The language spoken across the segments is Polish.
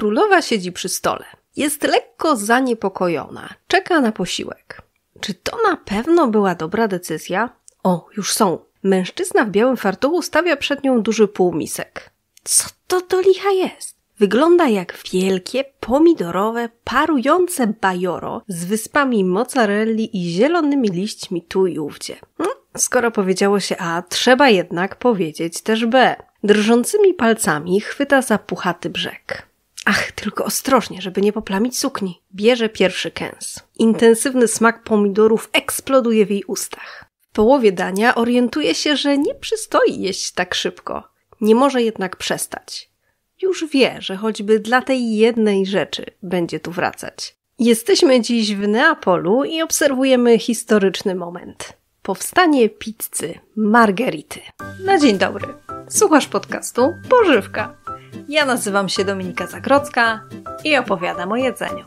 Królowa siedzi przy stole. Jest lekko zaniepokojona. Czeka na posiłek. Czy to na pewno była dobra decyzja? O, już są. Mężczyzna w białym fartuchu stawia przed nią duży półmisek. Co to do licha jest? Wygląda jak wielkie, pomidorowe, parujące bajoro z wyspami mozzarelli i zielonymi liśćmi tu i ówdzie. No, skoro powiedziało się A, trzeba jednak powiedzieć też B. Drżącymi palcami chwyta za puchaty brzeg. Ach, tylko ostrożnie, żeby nie poplamić sukni. Bierze pierwszy kęs. Intensywny smak pomidorów eksploduje w jej ustach. W połowie dania orientuje się, że nie przystoi jeść tak szybko. Nie może jednak przestać. Już wie, że choćby dla tej jednej rzeczy będzie tu wracać. Jesteśmy dziś w Neapolu i obserwujemy historyczny moment. Powstanie pizzy Margerity. Na dzień dobry. Słuchasz podcastu Pożywka ja nazywam się Dominika Zagrodzka i opowiadam o jedzeniu.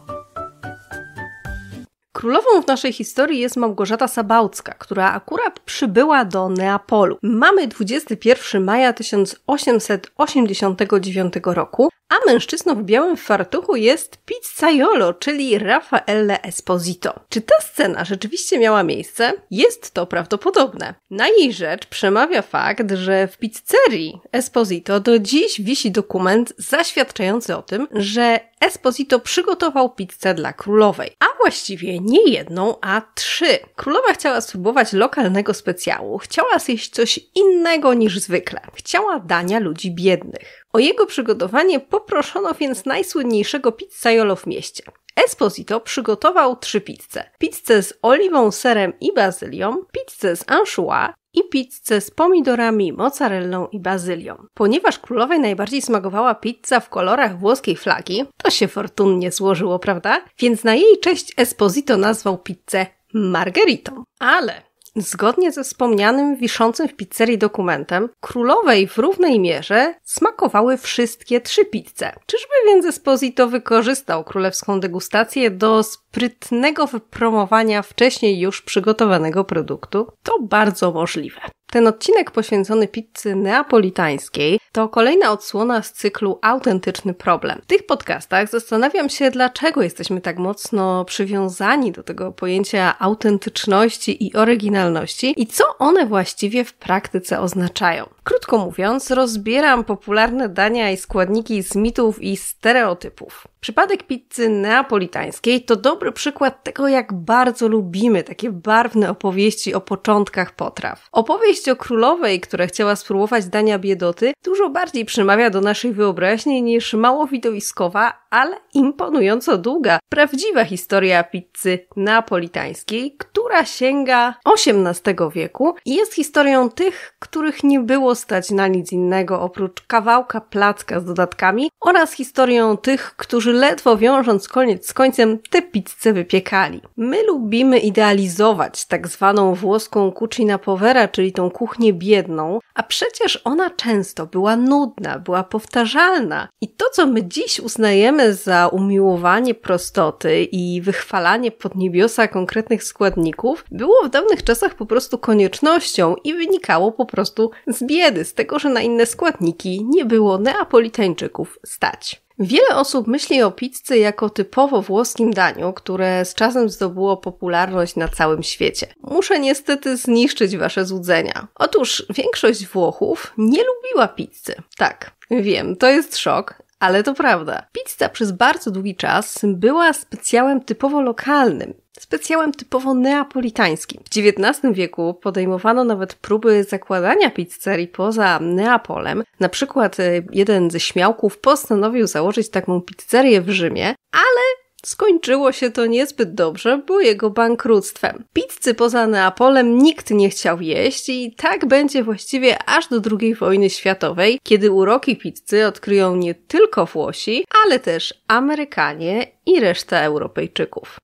Królową w naszej historii jest Małgorzata Sabałcka, która akurat przybyła do Neapolu. Mamy 21 maja 1889 roku, a mężczyzną w białym fartuchu jest Pizzaiolo, czyli Raffaele Esposito. Czy ta scena rzeczywiście miała miejsce? Jest to prawdopodobne. Na jej rzecz przemawia fakt, że w pizzerii Esposito do dziś wisi dokument zaświadczający o tym, że Esposito przygotował pizzę dla królowej, a właściwie nie jedną, a trzy. Królowa chciała spróbować lokalnego specjału. Chciała zjeść coś innego niż zwykle. Chciała dania ludzi biednych. O jego przygotowanie poproszono więc najsłynniejszego pizzajolo w mieście. Esposito przygotował trzy pizze. Pizzę z oliwą, serem i bazylią, pizzę z anchois i pizzę z pomidorami, mozzarellą i bazylią. Ponieważ królowej najbardziej smagowała pizza w kolorach włoskiej flagi, to się fortunnie złożyło, prawda? Więc na jej cześć Esposito nazwał pizzę margheritą. Ale Zgodnie ze wspomnianym wiszącym w pizzerii dokumentem, królowej w równej mierze smakowały wszystkie trzy pizze. Czyżby więc Esposito wykorzystał królewską degustację do sprytnego wypromowania wcześniej już przygotowanego produktu? To bardzo możliwe. Ten odcinek poświęcony pizzy neapolitańskiej to kolejna odsłona z cyklu Autentyczny Problem. W tych podcastach zastanawiam się, dlaczego jesteśmy tak mocno przywiązani do tego pojęcia autentyczności i oryginalności i co one właściwie w praktyce oznaczają. Krótko mówiąc, rozbieram popularne dania i składniki z mitów i stereotypów. Przypadek pizzy neapolitańskiej to dobry przykład tego, jak bardzo lubimy takie barwne opowieści o początkach potraw. Opowieść opowieść o królowej, która chciała spróbować dania biedoty, dużo bardziej przemawia do naszej wyobraźni niż mało widowiskowa, ale imponująco długa, prawdziwa historia pizzy napolitańskiej, która sięga XVIII wieku i jest historią tych, których nie było stać na nic innego oprócz kawałka placka z dodatkami oraz historią tych, którzy ledwo wiążąc koniec z końcem te pizzę wypiekali. My lubimy idealizować tak zwaną włoską cucina povera, czyli tą kuchnię biedną, a przecież ona często była nudna, była powtarzalna i to, co my dziś uznajemy za umiłowanie prostoty i wychwalanie podniebiosa konkretnych składników było w dawnych czasach po prostu koniecznością i wynikało po prostu z biedy, z tego, że na inne składniki nie było neapolitańczyków stać. Wiele osób myśli o pizzy jako typowo włoskim daniu, które z czasem zdobyło popularność na całym świecie. Muszę niestety zniszczyć wasze złudzenia. Otóż większość Włochów nie lubiła pizzy. Tak, wiem, to jest szok, ale to prawda. Pizza przez bardzo długi czas była specjałem typowo lokalnym, specjałem typowo neapolitańskim. W XIX wieku podejmowano nawet próby zakładania pizzerii poza Neapolem. Na przykład e, jeden ze śmiałków postanowił założyć taką pizzerię w Rzymie, ale Skończyło się to niezbyt dobrze, bo jego bankructwem. Pizzy poza Neapolem nikt nie chciał jeść i tak będzie właściwie aż do II wojny światowej, kiedy uroki pizzy odkryją nie tylko Włosi, ale też Amerykanie i reszta Europejczyków.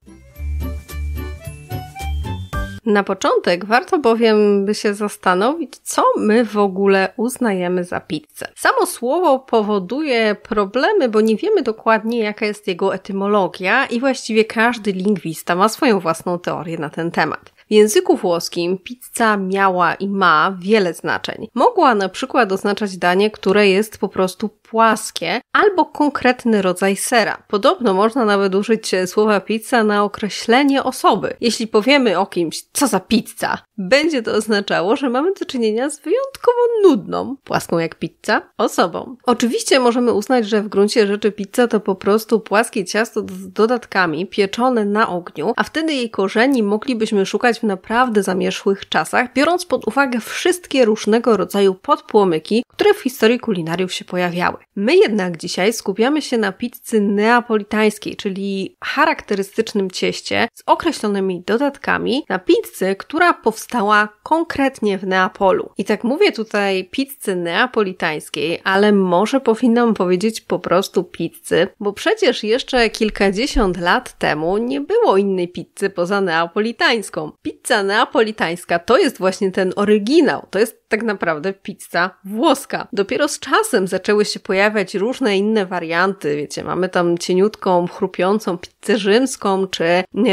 Na początek warto bowiem by się zastanowić, co my w ogóle uznajemy za pizzę. Samo słowo powoduje problemy, bo nie wiemy dokładnie, jaka jest jego etymologia i właściwie każdy lingwista ma swoją własną teorię na ten temat. W języku włoskim pizza miała i ma wiele znaczeń. Mogła na przykład oznaczać danie, które jest po prostu płaskie albo konkretny rodzaj sera. Podobno można nawet użyć e, słowa pizza na określenie osoby. Jeśli powiemy o kimś, co za pizza, będzie to oznaczało, że mamy do czynienia z wyjątkowo nudną, płaską jak pizza, osobą. Oczywiście możemy uznać, że w gruncie rzeczy pizza to po prostu płaskie ciasto z dodatkami, pieczone na ogniu, a wtedy jej korzeni moglibyśmy szukać w naprawdę zamierzchłych czasach, biorąc pod uwagę wszystkie różnego rodzaju podpłomyki, które w historii kulinariów się pojawiały. My jednak dzisiaj skupiamy się na pizzy neapolitańskiej, czyli charakterystycznym cieście z określonymi dodatkami, na pizzy, która powstała powstała konkretnie w Neapolu. I tak mówię tutaj pizzy neapolitańskiej, ale może powinnam powiedzieć po prostu pizzy, bo przecież jeszcze kilkadziesiąt lat temu nie było innej pizzy poza neapolitańską. Pizza neapolitańska to jest właśnie ten oryginał, to jest tak naprawdę pizza włoska. Dopiero z czasem zaczęły się pojawiać różne inne warianty, wiecie, mamy tam cieniutką, chrupiącą pizzę rzymską, czy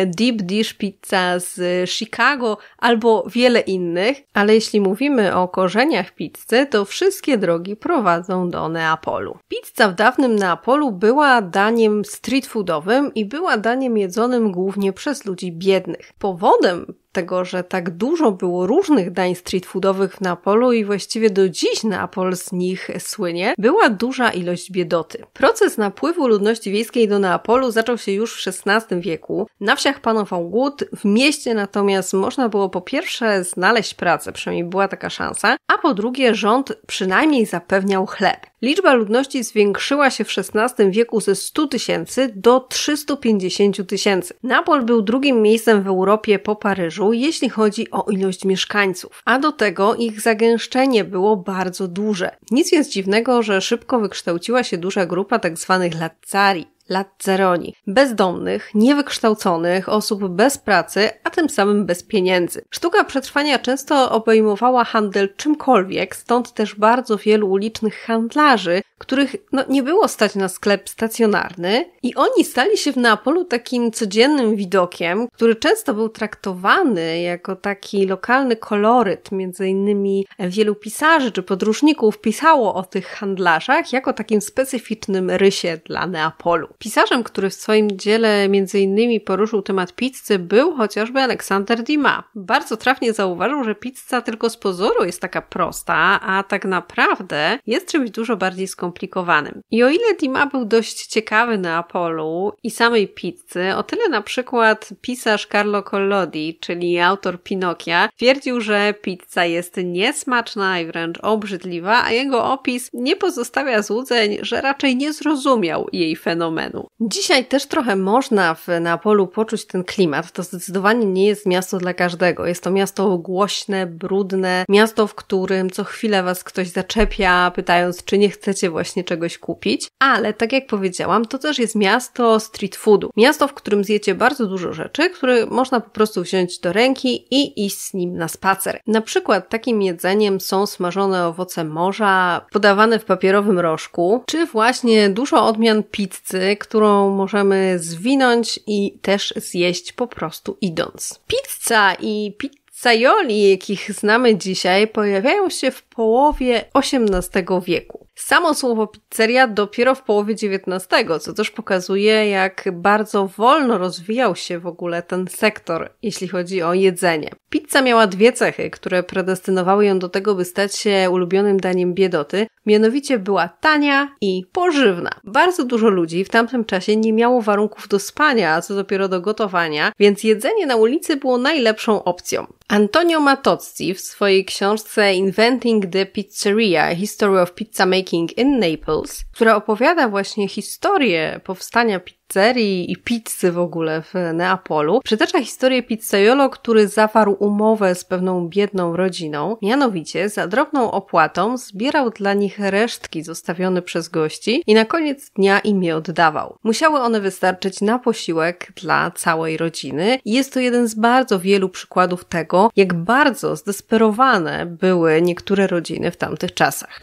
deep dish pizza z Chicago, albo wiele innych, ale jeśli mówimy o korzeniach pizzy, to wszystkie drogi prowadzą do Neapolu. Pizza w dawnym Neapolu była daniem street foodowym i była daniem jedzonym głównie przez ludzi biednych. Powodem, tego, że tak dużo było różnych dań street foodowych w Neapolu i właściwie do dziś Neapol z nich słynie, była duża ilość biedoty. Proces napływu ludności wiejskiej do Neapolu zaczął się już w XVI wieku. Na wsiach panował głód, w mieście natomiast można było po pierwsze znaleźć pracę, przynajmniej była taka szansa, a po drugie rząd przynajmniej zapewniał chleb. Liczba ludności zwiększyła się w XVI wieku ze 100 tysięcy do 350 tysięcy. Napol był drugim miejscem w Europie po Paryżu, jeśli chodzi o ilość mieszkańców, a do tego ich zagęszczenie było bardzo duże. Nic więc dziwnego, że szybko wykształciła się duża grupa tzw. Tak lazzari lat zeroni, bezdomnych, niewykształconych, osób bez pracy, a tym samym bez pieniędzy. Sztuka przetrwania często obejmowała handel czymkolwiek, stąd też bardzo wielu ulicznych handlarzy, których no, nie było stać na sklep stacjonarny i oni stali się w Neapolu takim codziennym widokiem, który często był traktowany jako taki lokalny koloryt, między innymi wielu pisarzy czy podróżników pisało o tych handlarzach jako takim specyficznym rysie dla Neapolu. Pisarzem, który w swoim dziele między innymi poruszył temat pizzy, był chociażby Aleksander Dima. Bardzo trafnie zauważył, że pizza tylko z pozoru jest taka prosta, a tak naprawdę jest czymś dużo bardziej skomplikowanym. I o ile Dima był dość ciekawy Neapolu i samej pizzy, o tyle na przykład pisarz Carlo Collodi, czyli autor Pinokia, twierdził, że pizza jest niesmaczna i wręcz obrzydliwa, a jego opis nie pozostawia złudzeń, że raczej nie zrozumiał jej fenomenu. Dzisiaj też trochę można w Neapolu poczuć ten klimat. To zdecydowanie nie jest miasto dla każdego. Jest to miasto głośne, brudne, miasto, w którym co chwilę was ktoś zaczepia, pytając, czy nie chcecie właśnie czegoś kupić. Ale tak jak powiedziałam, to też jest miasto street foodu. Miasto, w którym zjecie bardzo dużo rzeczy, które można po prostu wziąć do ręki i iść z nim na spacer. Na przykład takim jedzeniem są smażone owoce morza, podawane w papierowym rożku, czy właśnie dużo odmian pizzy, pizzę, którą możemy zwinąć i też zjeść po prostu idąc. Pizza i pizza Pizzaioli, jakich znamy dzisiaj, pojawiają się w połowie XVIII wieku. Samo słowo pizzeria dopiero w połowie XIX, co też pokazuje, jak bardzo wolno rozwijał się w ogóle ten sektor, jeśli chodzi o jedzenie. Pizza miała dwie cechy, które predestynowały ją do tego, by stać się ulubionym daniem biedoty, mianowicie była tania i pożywna. Bardzo dużo ludzi w tamtym czasie nie miało warunków do spania, a co dopiero do gotowania, więc jedzenie na ulicy było najlepszą opcją. Antonio Matozzi w swojej książce Inventing the Pizzeria – History of Pizza Making Baking in Naples, która opowiada właśnie historię powstania pizzerii i pizzy w ogóle w Neapolu. Przytacza historię pizzajolo, który zawarł umowę z pewną biedną rodziną. Mianowicie za drobną opłatą zbierał dla nich resztki zostawione przez gości i na koniec dnia im je oddawał. Musiały one wystarczyć na posiłek dla całej rodziny i jest to jeden z bardzo wielu przykładów tego, jak bardzo zdesperowane były niektóre rodziny w tamtych czasach.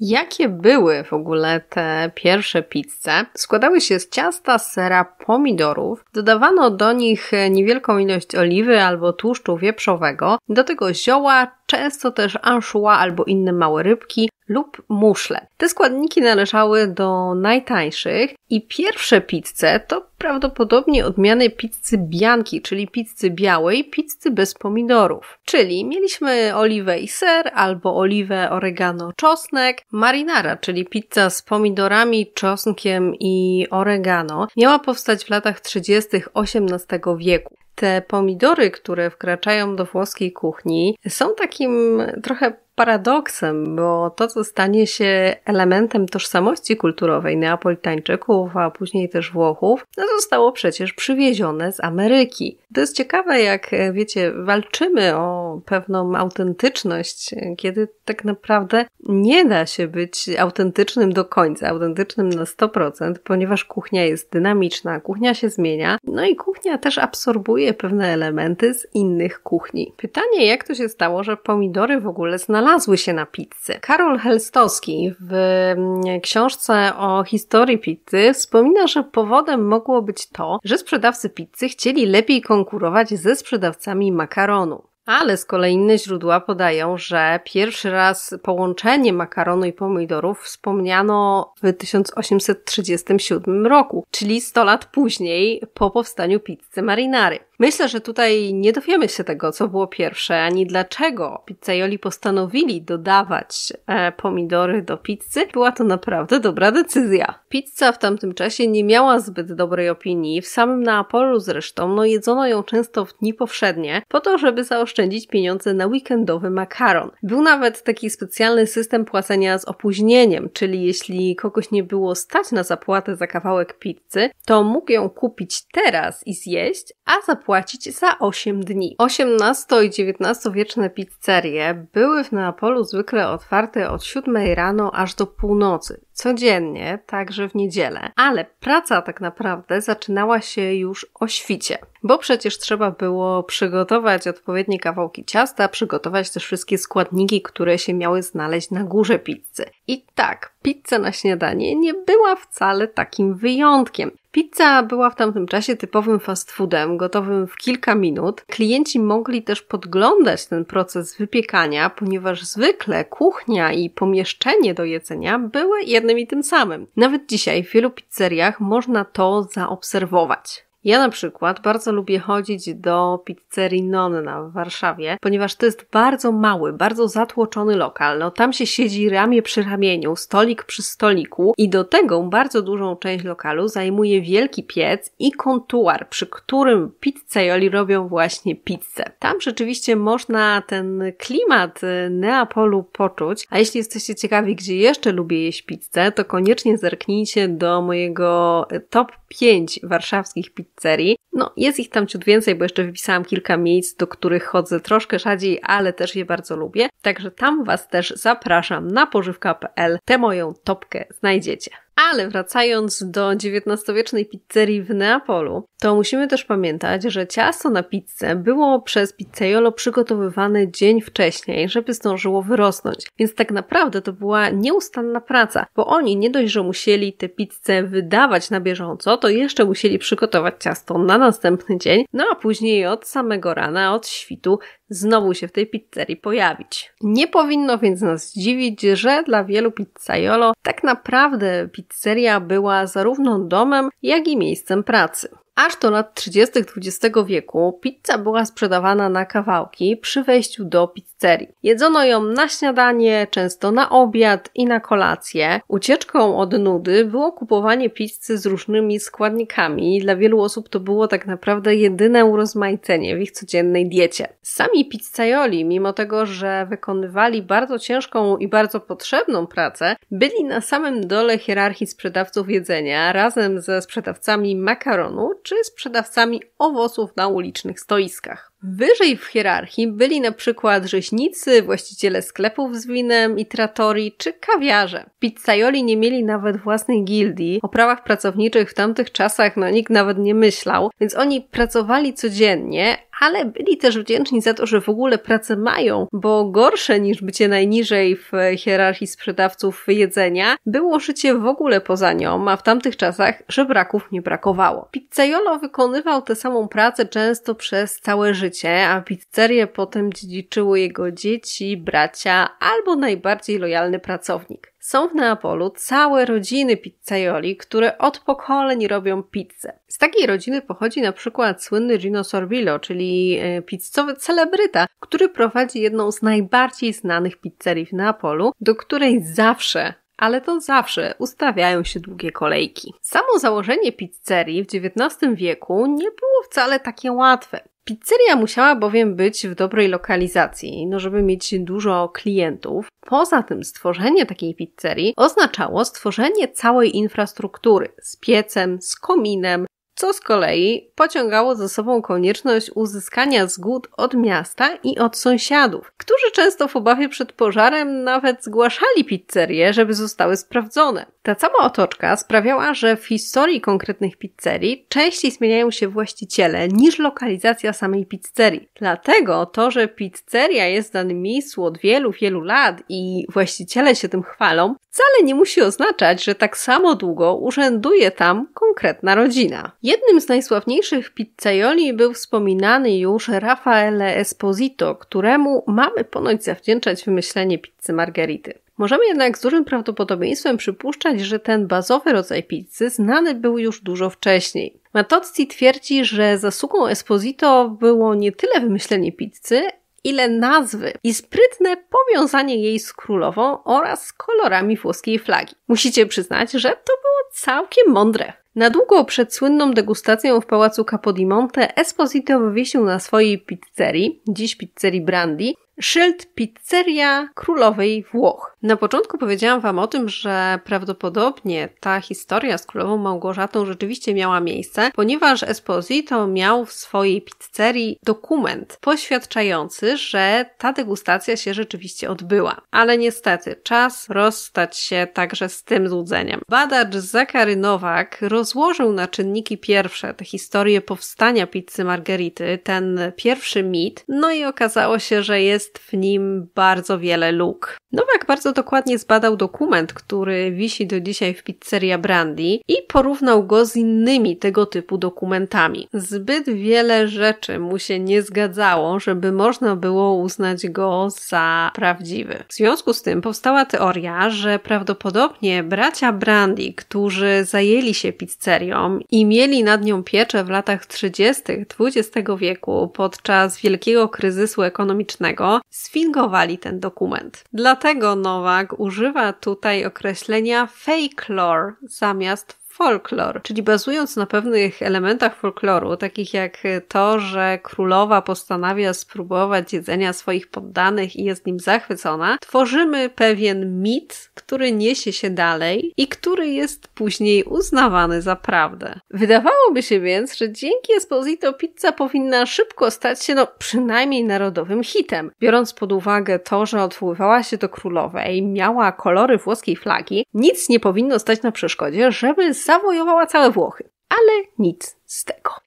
Jakie były w ogóle te pierwsze pizze? Składały się z ciasta, sera, pomidorów. Dodawano do nich niewielką ilość oliwy albo tłuszczu wieprzowego, do tego zioła, często też anchoa albo inne małe rybki, lub muszle. Te składniki należały do najtańszych i pierwsze pizze to prawdopodobnie odmiany pizzy bianki, czyli pizzy białej, pizzy bez pomidorów. Czyli mieliśmy oliwę i ser, albo oliwę, oregano, czosnek, marinara, czyli pizza z pomidorami, czosnkiem i oregano. Miała powstać w latach 30. XVIII wieku te pomidory, które wkraczają do włoskiej kuchni, są takim trochę paradoksem, bo to, co stanie się elementem tożsamości kulturowej Neapolitańczyków, a później też Włochów, no zostało przecież przywiezione z Ameryki. To jest ciekawe, jak wiecie, walczymy o pewną autentyczność, kiedy tak naprawdę nie da się być autentycznym do końca, autentycznym na 100%, ponieważ kuchnia jest dynamiczna, kuchnia się zmienia, no i kuchnia też absorbuje pewne elementy z innych kuchni. Pytanie, jak to się stało, że pomidory w ogóle znalazły znalazły się na pizzy. Karol Helstowski w mm, książce o historii pizzy wspomina, że powodem mogło być to, że sprzedawcy pizzy chcieli lepiej konkurować ze sprzedawcami makaronu. Ale z kolei inne źródła podają, że pierwszy raz połączenie makaronu i pomidorów wspomniano w 1837 roku, czyli 100 lat później po powstaniu pizzy marinary. Myślę, że tutaj nie dowiemy się tego, co było pierwsze, ani dlaczego pizzajoli postanowili dodawać e, pomidory do pizzy. Była to naprawdę dobra decyzja. Pizza w tamtym czasie nie miała zbyt dobrej opinii. W samym Neapolu zresztą no jedzono ją często w dni powszednie, po to, żeby zaoszczędzić pieniądze na weekendowy makaron. Był nawet taki specjalny system płacenia z opóźnieniem, czyli jeśli kogoś nie było stać na zapłatę za kawałek pizzy, to mógł ją kupić teraz i zjeść, a zapłacić zapłacić za 8 dni. 18- i 19-wieczne pizzerie były w Neapolu zwykle otwarte od 7 rano aż do północy codziennie, także w niedzielę. Ale praca tak naprawdę zaczynała się już o świcie, bo przecież trzeba było przygotować odpowiednie kawałki ciasta, przygotować też wszystkie składniki, które się miały znaleźć na górze pizzy. I tak, pizza na śniadanie nie była wcale takim wyjątkiem. Pizza była w tamtym czasie typowym fast foodem, gotowym w kilka minut. Klienci mogli też podglądać ten proces wypiekania, ponieważ zwykle kuchnia i pomieszczenie do jedzenia były jednak jednym i tym samym. Nawet dzisiaj w wielu pizzeriach można to zaobserwować. Ja na przykład bardzo lubię chodzić do pizzerii Nonna w Warszawie, ponieważ to jest bardzo mały, bardzo zatłoczony lokal. No tam się siedzi ramię przy ramieniu, stolik przy stoliku i do tego bardzo dużą część lokalu zajmuje wielki piec i kontuar, przy którym pizzajoli robią właśnie pizzę. Tam rzeczywiście można ten klimat y, Neapolu poczuć, a jeśli jesteście ciekawi, gdzie jeszcze lubię jeść pizzę, to koniecznie zerknijcie do mojego y, top 5 warszawskich pizzerii pizzerii. No, jest ich tam ciut więcej, bo jeszcze wypisałam kilka miejsc, do których chodzę troszkę rzadziej, ale też je bardzo lubię. Także tam Was też zapraszam na pożywka.pl. Tę moją topkę znajdziecie. Ale wracając do XIX-wiecznej pizzerii w Neapolu, to musimy też pamiętać, że ciasto na pizzę było przez pizzaiolo przygotowywane dzień wcześniej, żeby zdążyło wyrosnąć. Więc tak naprawdę to była nieustanna praca, bo oni nie dość, że musieli te pizzę wydawać na bieżąco, to jeszcze musieli przygotować ciasto na następny dzień, no a później od samego rana, od świtu znowu się w tej pizzerii pojawić. Nie powinno więc nas dziwić, że dla wielu pizzaiolo tak naprawdę pizzeria pizzeria była zarówno domem, jak i miejscem pracy. Aż do lat 30. XX wieku pizza była sprzedawana na kawałki przy wejściu do pizzerii. Jedzono ją na śniadanie, często na obiad i na kolację. Ucieczką od nudy było kupowanie pizzy z różnymi składnikami. Dla wielu osób to było tak naprawdę jedyne urozmaicenie w ich codziennej diecie. Sami pizzajoli, mimo tego, że wykonywali bardzo ciężką i bardzo potrzebną pracę, byli na samym dole hierarchii sprzedawców jedzenia razem ze sprzedawcami makaronu czy sprzedawcami owoców na ulicznych stoiskach. Wyżej w hierarchii byli na przykład rzeźnicy, właściciele sklepów z winem i tratorii czy kawiarze. Pizzaioli nie mieli nawet własnej gildii. O prawach pracowniczych w tamtych czasach no nikt nawet nie myślał, więc oni pracowali codziennie, ale byli też wdzięczni za to, że w ogóle pracę mają, bo gorsze niż bycie najniżej w hierarchii sprzedawców jedzenia było życie w ogóle poza nią, a w tamtych czasach żebraków nie brakowało. Pizzaiolo wykonywał tę samą pracę często przez całe życie życie, a pizzerię potem dziedziczyły jego dzieci, bracia albo najbardziej lojalny pracownik. Są w Neapolu całe rodziny pizzaioli, które od pokoleń robią pizzę. Z takiej rodziny pochodzi na przykład słynny Gino Sorbillo, czyli e, pizzowy celebryta, który prowadzi jedną z najbardziej znanych pizzerii w Neapolu, do której zawsze ale to zawsze ustawiają się długie kolejki. Samo założenie pizzerii w XIX wieku nie było wcale takie łatwe. Pizzeria musiała bowiem być w dobrej lokalizacji, no żeby mieć dużo klientów. Poza tym stworzenie takiej pizzerii oznaczało stworzenie całej infrastruktury z piecem, z kominem, co z kolei pociągało za sobą konieczność uzyskania zgód od miasta i od sąsiadów, którzy często w obawie przed pożarem nawet zgłaszali pizzerie, żeby zostały sprawdzone. Ta cała otoczka sprawiała, że w historii konkretnych pizzerii częściej zmieniają się właściciele niż lokalizacja samej pizzerii. Dlatego to, że pizzeria jest w danym miejscu od wielu, wielu lat i właściciele się tym chwalą, wcale nie musi oznaczać, że tak samo długo urzęduje tam konkretna rodzina. Jednym z najsławniejszych pizzaioli był wspominany już Raffaele Esposito, któremu mamy ponoć zawdzięczać wymyślenie pizzy margarity. Możemy jednak z dużym prawdopodobieństwem przypuszczać, że ten bazowy rodzaj pizzy znany był już dużo wcześniej. Matozzi twierdzi, że zasługą Esposito było nie tyle wymyślenie pizzy, ile nazwy i sprytne powiązanie jej z królową oraz kolorami włoskiej flagi. Musicie przyznać, że to było całkiem mądre. Na długo przed słynną degustacją w pałacu Capodimonte Esposito wywiesił na swojej pizzerii, dziś pizzerii Brandi, szyld Pizzeria Królowej Włoch. Na początku powiedziałam Wam o tym, że prawdopodobnie ta historia z królową Małgorzatą rzeczywiście miała miejsce, ponieważ Esposito miał w swojej pizzerii dokument poświadczający, że ta degustacja się rzeczywiście odbyła. Ale niestety, czas rozstać się także z tym złudzeniem. Badacz Zakary Nowak rozłożył na czynniki pierwsze tę historię powstania pizzy Margerity, ten pierwszy mit, no i okazało się, że jest w nim bardzo wiele luk. Nowak bardzo dokładnie zbadał dokument, który wisi do dzisiaj w Pizzeria Brandy i porównał go z innymi tego typu dokumentami. Zbyt wiele rzeczy mu się nie zgadzało, żeby można było uznać go za prawdziwy. W związku z tym powstała teoria, że prawdopodobnie bracia Brandy, którzy zajęli się pizzerią i mieli nad nią pieczę w latach 30. XX wieku podczas wielkiego kryzysu ekonomicznego, sfingowali ten dokument. Dlatego no Nowak używa tutaj określenia fake lore zamiast folklor, czyli bazując na pewnych elementach folkloru, takich jak to, że królowa postanawia spróbować jedzenia swoich poddanych i jest nim zachwycona, tworzymy pewien mit, który niesie się dalej i który jest później uznawany za prawdę. Wydawałoby się więc, że dzięki Esposito pizza powinna szybko stać się, no przynajmniej narodowym hitem, biorąc pod uwagę to, że odwoływała się do królowej, miała kolory włoskiej flagi, nic nie powinno stać na przeszkodzie, żeby z zawojowała całe Włochy. Ale nic z tego.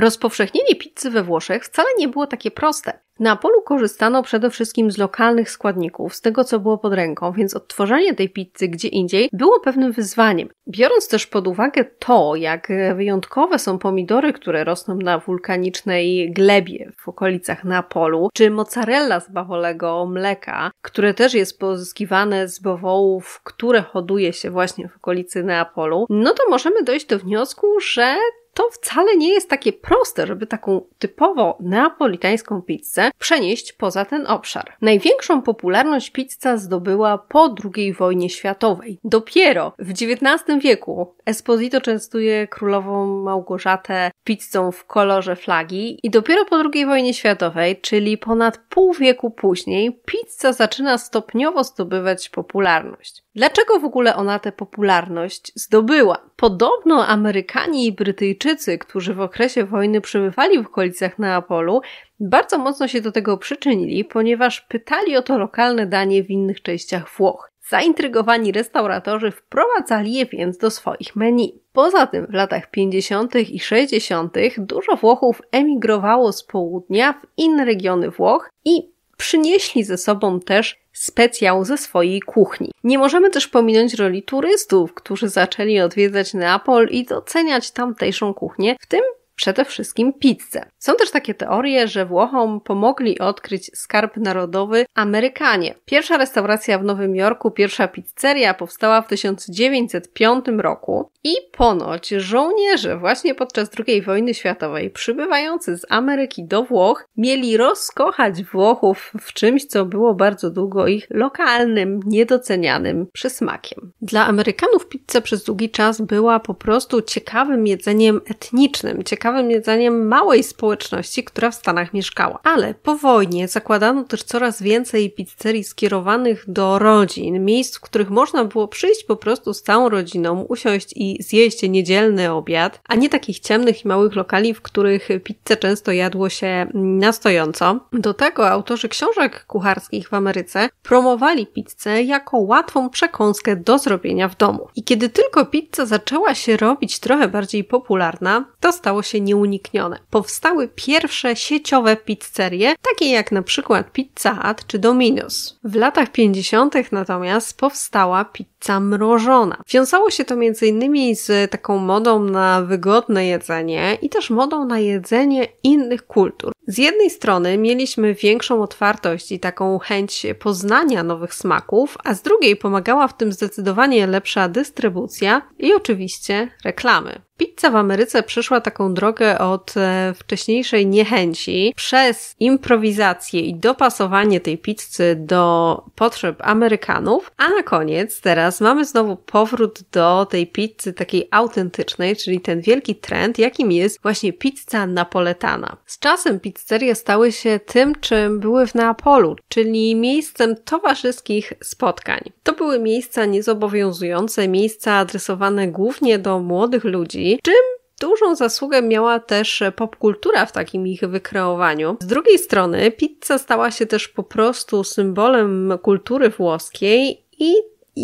Rozpowszechnienie pizzy we Włoszech wcale nie było takie proste. Na polu korzystano przede wszystkim z lokalnych składników, z tego co było pod ręką, więc odtworzenie tej pizzy gdzie indziej było pewnym wyzwaniem. Biorąc też pod uwagę to, jak wyjątkowe są pomidory, które rosną na wulkanicznej glebie w okolicach Napolu, czy mozzarella z bawolego mleka, które też jest pozyskiwane z bawołów, które hoduje się właśnie w okolicy Neapolu, no to możemy dojść do wniosku, że to wcale nie jest takie proste, żeby taką typowo neapolitańską pizzę przenieść poza ten obszar. Największą popularność pizza zdobyła po II wojnie światowej. Dopiero w XIX wieku Esposito częstuje królową Małgorzatę pizzą w kolorze flagi i dopiero po II wojnie światowej, czyli ponad pół wieku później, pizza zaczyna stopniowo zdobywać popularność. Dlaczego w ogóle ona tę popularność zdobyła? Podobno Amerykanie i Brytyjczycy, którzy w okresie wojny przebywali w okolicach Neapolu, bardzo mocno się do tego przyczynili, ponieważ pytali o to lokalne danie w innych częściach Włoch. Zaintrygowani restauratorzy wprowadzali je więc do swoich menu. Poza tym w latach 50. i 60. dużo Włochów emigrowało z południa w inne regiony Włoch i przynieśli ze sobą też specjał ze swojej kuchni. Nie możemy też pominąć roli turystów, którzy zaczęli odwiedzać Neapol i doceniać tamtejszą kuchnię, w tym przede wszystkim pizzę. Są też takie teorie, że Włochom pomogli odkryć skarb narodowy Amerykanie. Pierwsza restauracja w Nowym Jorku, pierwsza pizzeria powstała w 1905 roku i ponoć żołnierze właśnie podczas II wojny światowej przybywający z Ameryki do Włoch mieli rozkochać Włochów w czymś, co było bardzo długo ich lokalnym, niedocenianym przysmakiem. Dla Amerykanów pizza przez długi czas była po prostu ciekawym jedzeniem etnicznym, ciekawym ciekawym jedzeniem małej społeczności, która w Stanach mieszkała. Ale po wojnie zakładano też coraz więcej pizzerii skierowanych do rodzin, miejsc, w których można było przyjść po prostu z całą rodziną, usiąść i zjeść niedzielny obiad, a nie takich ciemnych i małych lokali, w których pizzę często jadło się na stojąco. Do tego autorzy książek kucharskich w Ameryce promowali pizzę jako łatwą przekąskę do zrobienia w domu. I kiedy tylko pizza zaczęła się robić trochę bardziej popularna, to stało się nieuniknione. Powstały pierwsze sieciowe pizzerie, takie jak na przykład Pizza Hut czy Domino's. W latach 50. natomiast powstała pizza mrożona. Wiązało się to m.in. z taką modą na wygodne jedzenie i też modą na jedzenie innych kultur. Z jednej strony mieliśmy większą otwartość i taką chęć poznania nowych smaków, a z drugiej pomagała w tym zdecydowanie lepsza dystrybucja i oczywiście reklamy. Pizza w Ameryce przeszła taką drogę od e, wcześniejszej niechęci przez improwizację i dopasowanie tej pizzy do potrzeb Amerykanów, a na koniec teraz mamy znowu powrót do tej pizzy takiej autentycznej, czyli ten wielki trend, jakim jest właśnie pizza napoletana. Z czasem pizzerie stały się tym, czym były w Neapolu, czyli miejscem towarzyskich spotkań. To były miejsca niezobowiązujące, miejsca adresowane głównie do młodych ludzi, czym Dużą zasługę miała też popkultura w takim ich wykreowaniu. Z drugiej strony, pizza stała się też po prostu symbolem kultury włoskiej i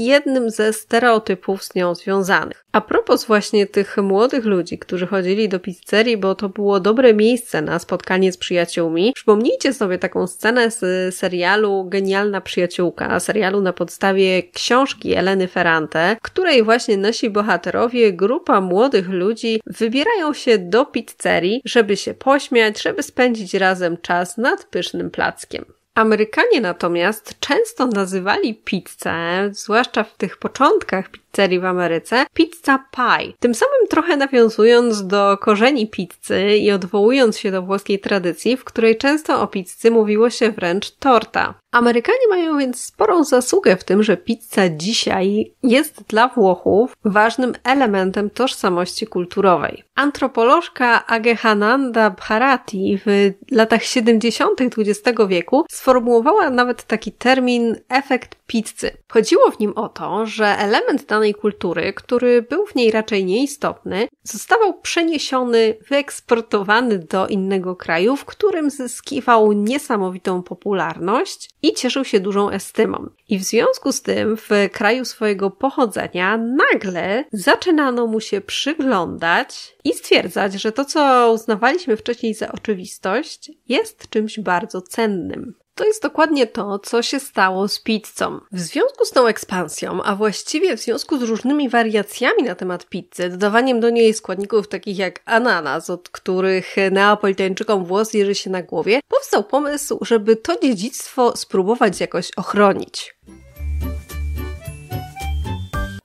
jednym ze stereotypów z nią związanych. A propos właśnie tych młodych ludzi, którzy chodzili do pizzerii, bo to było dobre miejsce na spotkanie z przyjaciółmi, przypomnijcie sobie taką scenę z serialu Genialna Przyjaciółka, serialu na podstawie książki Eleny Ferrante, której właśnie nasi bohaterowie, grupa młodych ludzi wybierają się do pizzerii, żeby się pośmiać, żeby spędzić razem czas nad pysznym plackiem. Amerykanie natomiast często nazywali pizzę, zwłaszcza w tych początkach pizzerii w Ameryce, pizza pie. Tym samym trochę nawiązując do korzeni pizzy i odwołując się do włoskiej tradycji, w której często o pizzy mówiło się wręcz torta. Amerykanie mają więc sporą zasługę w tym, że pizza dzisiaj jest dla Włochów ważnym elementem tożsamości kulturowej. Antropolożka Agehananda Bharati w latach 70. XX wieku sformułowała nawet taki termin efekt pizzy. Chodziło w nim o to, że element danej danej kultury, który był w niej raczej nieistotny, zostawał przeniesiony, wyeksportowany do innego kraju, w którym zyskiwał niesamowitą popularność i cieszył się dużą estymą. I w związku z tym w kraju swojego pochodzenia nagle zaczynano mu się przyglądać i stwierdzać, że to, co uznawaliśmy wcześniej za oczywistość, jest czymś bardzo cennym. To jest dokładnie to, co się stało z pizzą. W związku z tą ekspansją, a właściwie w związku z różnymi wariacjami na temat pizzy, dodawaniem do niej składników takich jak ananas, od których neapolitańczykom włos jeży się na głowie, powstał pomysł, żeby to dziedzictwo spróbować jakoś ochronić.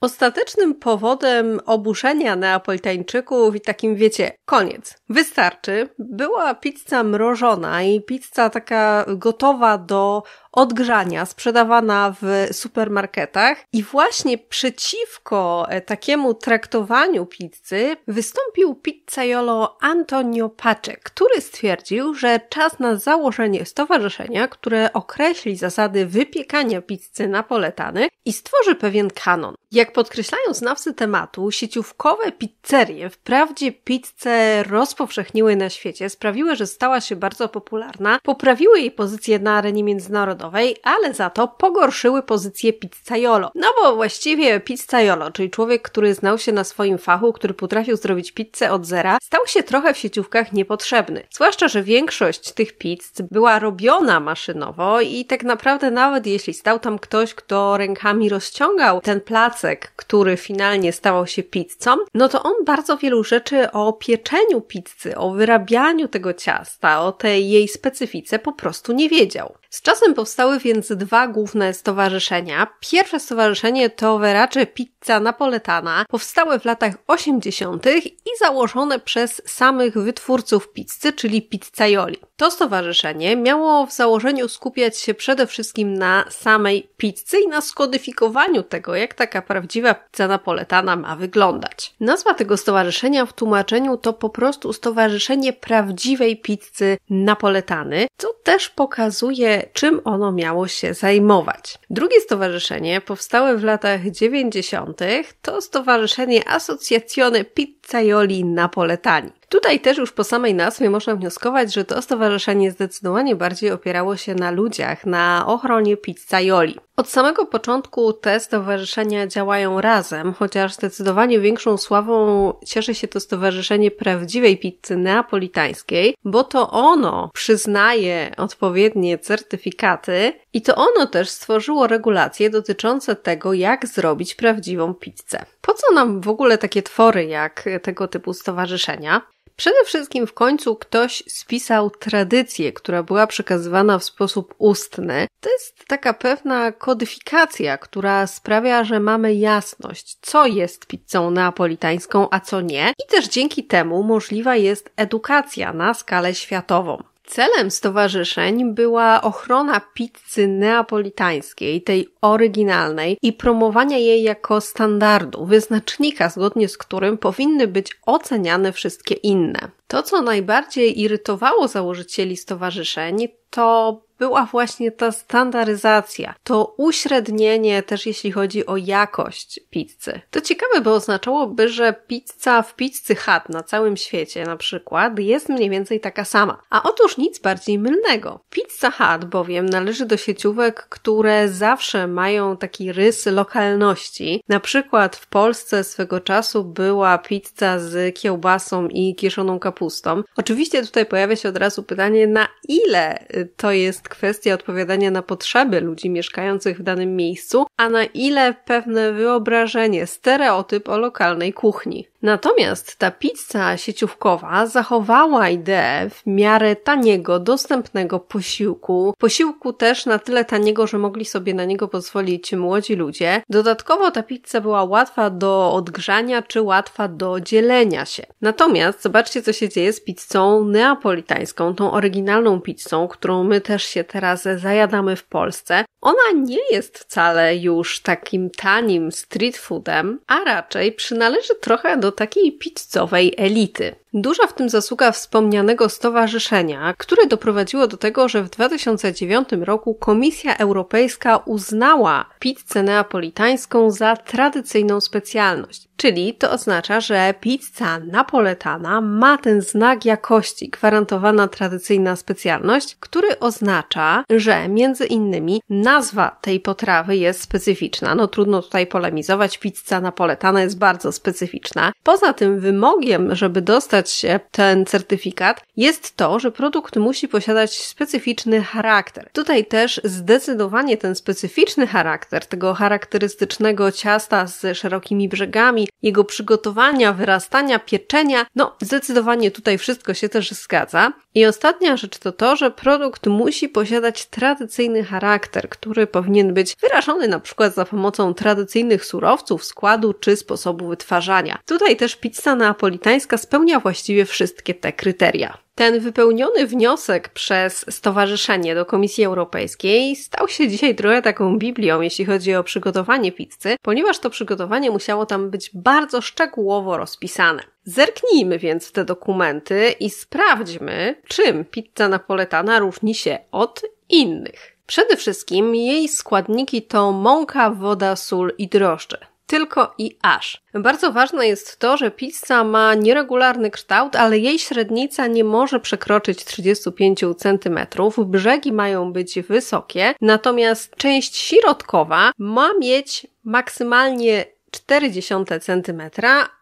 Ostatecznym powodem obuszenia Neapolitańczyków i takim wiecie, koniec, wystarczy, była pizza mrożona i pizza taka gotowa do odgrzania, sprzedawana w supermarketach i właśnie przeciwko e, takiemu traktowaniu pizzy wystąpił pizzajolo Antonio Paczek, który stwierdził, że czas na założenie stowarzyszenia, które określi zasady wypiekania pizzy napoletany i stworzy pewien kanon. Jak podkreślają znawcy tematu, sieciówkowe pizzerie, wprawdzie pizzę rozpowszechniły na świecie, sprawiły, że stała się bardzo popularna, poprawiły jej pozycję na arenie międzynarodowej, ale za to pogorszyły pozycję pizzajolo. No bo właściwie pizzajolo, czyli człowiek, który znał się na swoim fachu, który potrafił zrobić pizzę od zera, stał się trochę w sieciówkach niepotrzebny. Zwłaszcza, że większość tych pizz była robiona maszynowo i tak naprawdę nawet jeśli stał tam ktoś, kto rękami rozciągał ten plac placek, który finalnie stawał się pizzą, no to on bardzo wielu rzeczy o pieczeniu pizzy, o wyrabianiu tego ciasta, o tej jej specyfice po prostu nie wiedział. Z czasem powstały więc dwa główne stowarzyszenia. Pierwsze stowarzyszenie to Verace Pizza Napoletana, powstałe w latach 80. i założone przez samych wytwórców pizzy, czyli pizzaioli. To stowarzyszenie miało w założeniu skupiać się przede wszystkim na samej pizzy i na skodyfikowaniu tego, jak taka prawdziwa pizza napoletana ma wyglądać. Nazwa tego stowarzyszenia w tłumaczeniu to po prostu Stowarzyszenie Prawdziwej Pizzy Napoletany, co też pokazuje, czym ono miało się zajmować. Drugie stowarzyszenie powstałe w latach 90. to Stowarzyszenie Asocjacjone Pizza Pizzaioli Napoletani. Tutaj też już po samej nazwie można wnioskować, że to stowarzyszenie zdecydowanie bardziej opierało się na ludziach, na ochronie pizzaioli. Od samego początku te stowarzyszenia działają razem, chociaż zdecydowanie większą sławą cieszy się to Stowarzyszenie Prawdziwej Pizzy Neapolitańskiej, bo to ono przyznaje odpowiednie certyfikaty i to ono też stworzyło regulacje dotyczące tego, jak zrobić prawdziwą pizzę. Po co nam w ogóle takie twory jak tego typu stowarzyszenia? Przede wszystkim w końcu ktoś spisał tradycję, która była przekazywana w sposób ustny. To jest taka pewna kodyfikacja, która sprawia, że mamy jasność, co jest pizzą neapolitańską, a co nie, i też dzięki temu możliwa jest edukacja na skalę światową. Celem stowarzyszeń była ochrona pizzy neapolitańskiej, tej oryginalnej i promowania jej jako standardu, wyznacznika, zgodnie z którym powinny być oceniane wszystkie inne. To, co najbardziej irytowało założycieli stowarzyszeń, to była właśnie ta standaryzacja, to uśrednienie też jeśli chodzi o jakość pizzy. To ciekawe, bo oznaczałoby, że pizza w pizzy Hut na całym świecie na przykład jest mniej więcej taka sama. A otóż nic bardziej mylnego. Pizza Hut bowiem należy do sieciówek, które zawsze mają taki rys lokalności. Na przykład w Polsce swego czasu była pizza z kiełbasą i kieszoną kapustą. Oczywiście tutaj pojawia się od razu pytanie, na ile to jest kwestia odpowiadania na potrzeby ludzi mieszkających w danym miejscu, a na ile pewne wyobrażenie, stereotyp o lokalnej kuchni. Natomiast ta pizza sieciówkowa zachowała ideę w miarę taniego, dostępnego posiłku. Posiłku też na tyle taniego, że mogli sobie na niego pozwolić młodzi ludzie. Dodatkowo ta pizza była łatwa do odgrzania czy łatwa do dzielenia się. Natomiast zobaczcie, co się dzieje z pizzą neapolitańską, tą oryginalną pizzą, którą my też się teraz zajadamy w Polsce. Ona nie jest wcale już takim tanim street foodem, a raczej przynależy trochę do do takiej pizzowej elity. Duża w tym zasługa wspomnianego stowarzyszenia, które doprowadziło do tego, że w 2009 roku Komisja Europejska uznała pizzę neapolitańską za tradycyjną specjalność. Czyli to oznacza, że pizza napoletana ma ten znak jakości, gwarantowana tradycyjna specjalność, który oznacza, że między innymi nazwa tej potrawy jest specyficzna. No trudno tutaj polemizować, pizza napoletana jest bardzo specyficzna. Poza tym wymogiem, żeby dostać się ten certyfikat, jest to, że produkt musi posiadać specyficzny charakter. Tutaj też zdecydowanie ten specyficzny charakter tego charakterystycznego ciasta z szerokimi brzegami, jego przygotowania, wyrastania, pieczenia, no zdecydowanie tutaj wszystko się też zgadza. I ostatnia rzecz to to, że produkt musi posiadać tradycyjny charakter, który powinien być wyrażony na przykład za pomocą tradycyjnych surowców, składu czy sposobu wytwarzania. Tutaj też pizza neapolitańska spełnia właściwie wszystkie te kryteria. Ten wypełniony wniosek przez Stowarzyszenie do Komisji Europejskiej stał się dzisiaj trochę taką Biblią, jeśli chodzi o przygotowanie pizzy, ponieważ to przygotowanie musiało tam być bardzo szczegółowo rozpisane. Zerknijmy więc w te dokumenty i sprawdźmy, czym pizza napoletana różni się od innych. Przede wszystkim jej składniki to mąka, woda, sól i drożdże tylko i aż. Bardzo ważne jest to, że pizza ma nieregularny kształt, ale jej średnica nie może przekroczyć 35 cm. Brzegi mają być wysokie, natomiast część środkowa ma mieć maksymalnie 0,4 cm,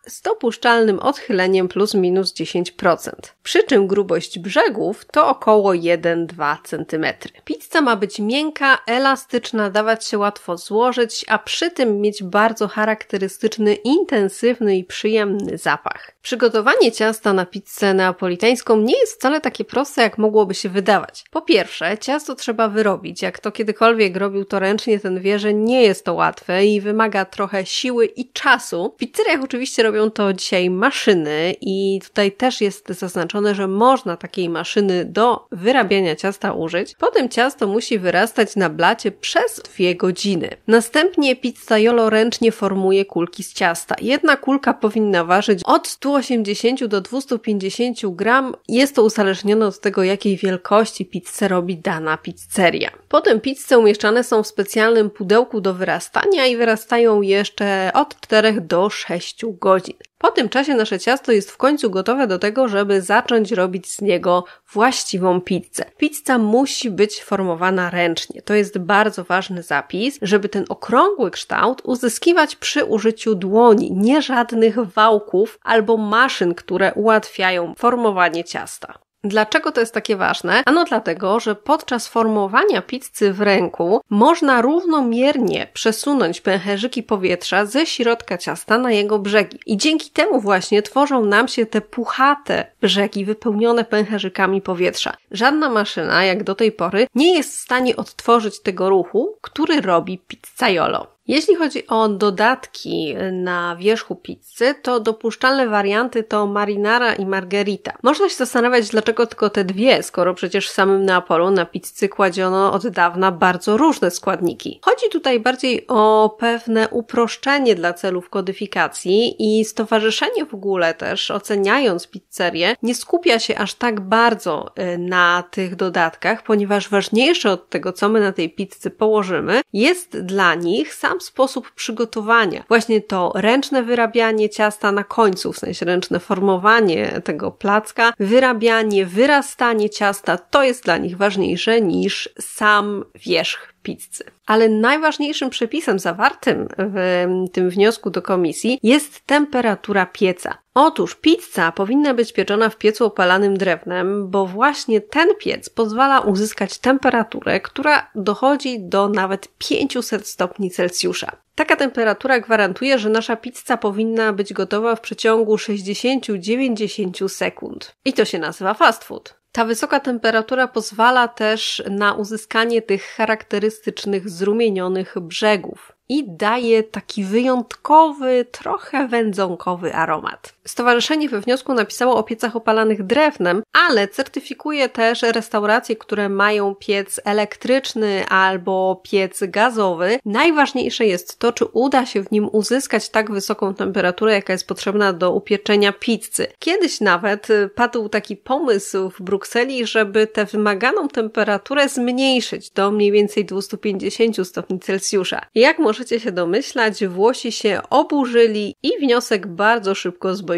z dopuszczalnym odchyleniem plus minus 10%. Przy czym grubość brzegów to około 1-2 cm. Pizza ma być miękka, elastyczna, dawać się łatwo złożyć, a przy tym mieć bardzo charakterystyczny, intensywny i przyjemny zapach. Przygotowanie ciasta na pizzę neapolitańską nie jest wcale takie proste, jak mogłoby się wydawać. Po pierwsze, ciasto trzeba wyrobić. Jak to kiedykolwiek robił to ręcznie, ten wie, że nie jest to łatwe i wymaga trochę siły i czasu. W pizzeriach oczywiście robią robią to dzisiaj maszyny i tutaj też jest zaznaczone, że można takiej maszyny do wyrabiania ciasta użyć. Potem ciasto musi wyrastać na blacie przez dwie godziny. Następnie pizzajolo ręcznie formuje kulki z ciasta. Jedna kulka powinna ważyć od 180 do 250 gram. Jest to uzależnione od tego, jakiej wielkości pizzę robi dana pizzeria. Potem pizze umieszczane są w specjalnym pudełku do wyrastania i wyrastają jeszcze od 4 do 6 godzin godzin. Po tym czasie nasze ciasto jest w końcu gotowe do tego, żeby zacząć robić z niego właściwą pizzę. Pizza musi być formowana ręcznie. To jest bardzo ważny zapis, żeby ten okrągły kształt uzyskiwać przy użyciu dłoni, nie żadnych wałków albo maszyn, które ułatwiają formowanie ciasta. Dlaczego to jest takie ważne? Ano dlatego, że podczas formowania pizzy w ręku można równomiernie przesunąć pęcherzyki powietrza ze środka ciasta na jego brzegi. I dzięki temu właśnie tworzą nam się te puchate brzegi wypełnione pęcherzykami powietrza. Żadna maszyna, jak do tej pory, nie jest w stanie odtworzyć tego ruchu, który robi pizzajolo. Jeśli chodzi o dodatki na wierzchu pizzy, to dopuszczalne warianty to marinara i margherita. Można się zastanawiać, dlaczego tylko te dwie, skoro przecież w samym Neapolu na pizzy kładziono od dawna bardzo różne składniki. Chodzi tutaj bardziej o pewne uproszczenie dla celów kodyfikacji i stowarzyszenie w ogóle też, oceniając pizzerię, nie skupia się aż tak bardzo y, na tych dodatkach, ponieważ ważniejsze od tego, co my na tej pizzy położymy, jest dla nich sam sam sposób przygotowania, właśnie to ręczne wyrabianie ciasta na końcu, w sensie ręczne formowanie tego placka, wyrabianie, wyrastanie ciasta, to jest dla nich ważniejsze niż sam wierzch pizzy. Ale najważniejszym przepisem zawartym w tym wniosku do komisji jest temperatura pieca. Otóż pizza powinna być pieczona w piecu opalanym drewnem, bo właśnie ten piec pozwala uzyskać temperaturę, która dochodzi do nawet 500 stopni Celsjusza. Taka temperatura gwarantuje, że nasza pizza powinna być gotowa w przeciągu 60-90 sekund. I to się nazywa fast food. Ta wysoka temperatura pozwala też na uzyskanie tych charakterystycznych zrumienionych brzegów i daje taki wyjątkowy, trochę wędzonkowy aromat. Stowarzyszenie we wniosku napisało o piecach opalanych drewnem, ale certyfikuje też restauracje, które mają piec elektryczny albo piec gazowy. Najważniejsze jest to, czy uda się w nim uzyskać tak wysoką temperaturę, jaka jest potrzebna do upieczenia pizzy. Kiedyś nawet y, padł taki pomysł w Brukseli, żeby tę wymaganą temperaturę zmniejszyć do mniej więcej 250 stopni Celsjusza. Jak możecie się domyślać, Włosi się oburzyli i wniosek bardzo szybko zbojkotował.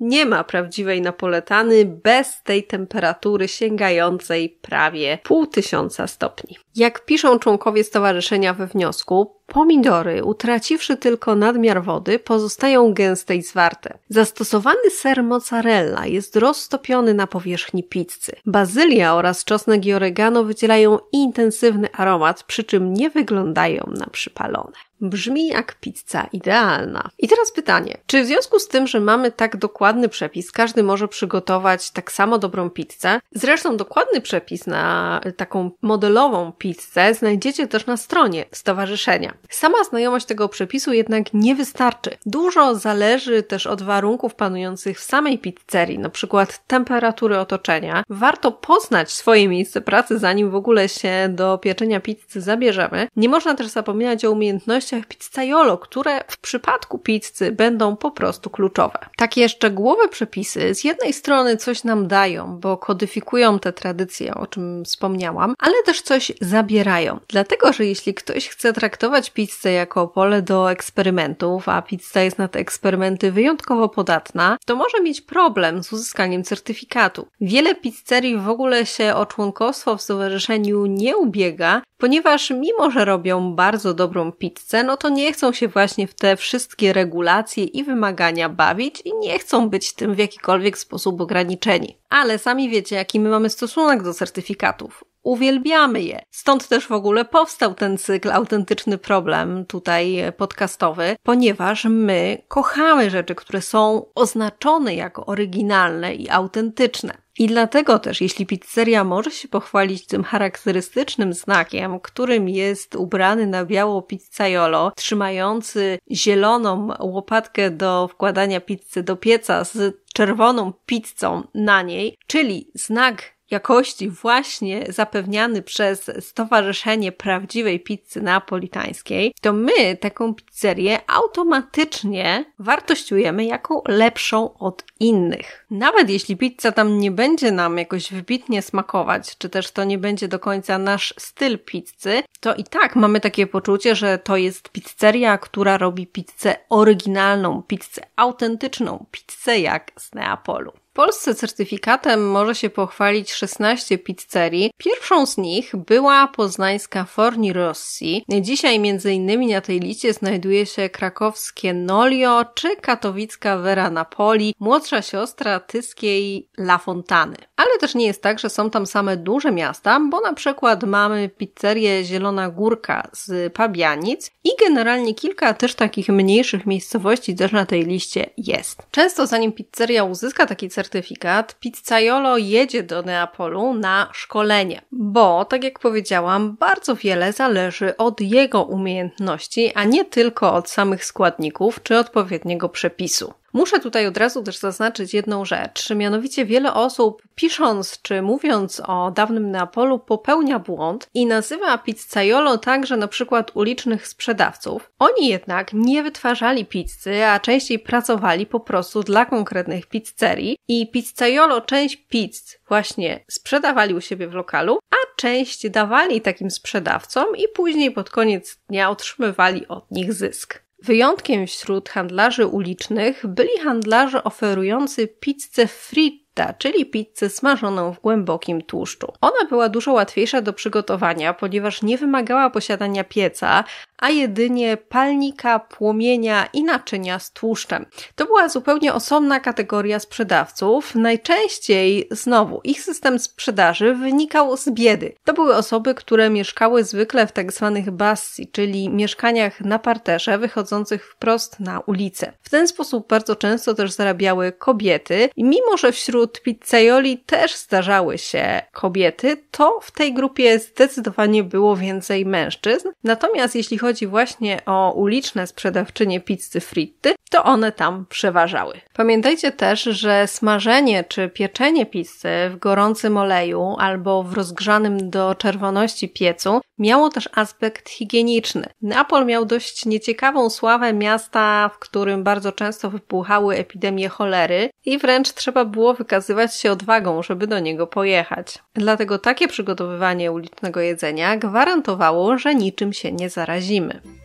Nie ma prawdziwej napoletany bez tej temperatury sięgającej prawie pół tysiąca stopni. Jak piszą członkowie stowarzyszenia we wniosku, Pomidory, utraciwszy tylko nadmiar wody, pozostają gęste i zwarte. Zastosowany ser mozzarella jest roztopiony na powierzchni pizzy. Bazylia oraz czosnek i oregano wydzielają intensywny aromat, przy czym nie wyglądają na przypalone. Brzmi jak pizza idealna. I teraz pytanie: czy w związku z tym, że mamy tak dokładny przepis, każdy może przygotować tak samo dobrą pizzę? Zresztą dokładny przepis na taką modelową pizzę znajdziecie też na stronie stowarzyszenia. Sama znajomość tego przepisu jednak nie wystarczy. Dużo zależy też od warunków panujących w samej pizzerii, na przykład temperatury otoczenia. Warto poznać swoje miejsce pracy, zanim w ogóle się do pieczenia pizzy zabierzemy. Nie można też zapominać o umiejętnościach pizzajolo, które w przypadku pizzy będą po prostu kluczowe. Takie szczegółowe przepisy z jednej strony coś nam dają, bo kodyfikują te tradycje, o czym wspomniałam, ale też coś zabierają. Dlatego, że jeśli ktoś chce traktować pizzę jako pole do eksperymentów, a pizza jest na te eksperymenty wyjątkowo podatna, to może mieć problem z uzyskaniem certyfikatu. Wiele pizzerii w ogóle się o członkostwo w stowarzyszeniu nie ubiega, ponieważ mimo, że robią bardzo dobrą pizzę, no to nie chcą się właśnie w te wszystkie regulacje i wymagania bawić i nie chcą być tym w jakikolwiek sposób ograniczeni. Ale sami wiecie, jaki my mamy stosunek do certyfikatów uwielbiamy je. Stąd też w ogóle powstał ten cykl Autentyczny Problem tutaj e, podcastowy, ponieważ my kochamy rzeczy, które są oznaczone jako oryginalne i autentyczne. I dlatego też, jeśli pizzeria może się pochwalić tym charakterystycznym znakiem, którym jest ubrany na biało pizzajolo, trzymający zieloną łopatkę do wkładania pizzy do pieca z czerwoną pizzą na niej, czyli znak jakości właśnie zapewniany przez Stowarzyszenie Prawdziwej Pizzy Neapolitańskiej, to my taką pizzerię automatycznie wartościujemy jako lepszą od innych. Nawet jeśli pizza tam nie będzie nam jakoś wybitnie smakować, czy też to nie będzie do końca nasz styl pizzy, to i tak mamy takie poczucie, że to jest pizzeria, która robi pizzę oryginalną, pizzę autentyczną, pizzę jak z Neapolu. W Polsce certyfikatem może się pochwalić 16 pizzerii. Pierwszą z nich była poznańska Forni Rossi. Dzisiaj między innymi na tej liście znajduje się krakowskie Nolio czy katowicka Vera Napoli, młodsza siostra tyskiej La Fontany. Ale też nie jest tak, że są tam same duże miasta, bo na przykład mamy pizzerię Zielona Górka z Pabianic i generalnie kilka też takich mniejszych miejscowości też na tej liście jest. Często zanim pizzeria uzyska taki certyfikat, certyfikat, Pizzaiolo jedzie do Neapolu na szkolenie, bo, tak jak powiedziałam, bardzo wiele zależy od jego umiejętności, a nie tylko od samych składników czy odpowiedniego przepisu. Muszę tutaj od razu też zaznaczyć jedną rzecz, mianowicie wiele osób pisząc czy mówiąc o dawnym Neapolu popełnia błąd i nazywa pizzaiolo także na przykład ulicznych sprzedawców. Oni jednak nie wytwarzali pizzy, a częściej pracowali po prostu dla konkretnych pizzerii i pizzaiolo część pizz właśnie sprzedawali u siebie w lokalu, a część dawali takim sprzedawcom i później pod koniec dnia otrzymywali od nich zysk. Wyjątkiem wśród handlarzy ulicznych byli handlarze oferujący pizzę fritta, czyli pizzę smażoną w głębokim tłuszczu. Ona była dużo łatwiejsza do przygotowania, ponieważ nie wymagała posiadania pieca, a jedynie palnika, płomienia i naczynia z tłuszczem. To była zupełnie osobna kategoria sprzedawców. Najczęściej, znowu, ich system sprzedaży wynikał z biedy. To były osoby, które mieszkały zwykle w tak zwanych bassi, czyli mieszkaniach na parterze, wychodzących wprost na ulicę. W ten sposób bardzo często też zarabiały kobiety i mimo, że wśród pizzaioli też zdarzały się kobiety, to w tej grupie zdecydowanie było więcej mężczyzn. Natomiast jeśli chodzi chodzi właśnie o uliczne sprzedawczynie pizzy fritty, to one tam przeważały. Pamiętajcie też, że smażenie czy pieczenie pizzy w gorącym oleju albo w rozgrzanym do czerwoności piecu miało też aspekt higieniczny. Neapol miał dość nieciekawą sławę miasta, w którym bardzo często wypłuchały epidemie cholery i wręcz trzeba było wykazywać się odwagą, żeby do niego pojechać. Dlatego takie przygotowywanie ulicznego jedzenia gwarantowało, że niczym się nie zarazimy. timme.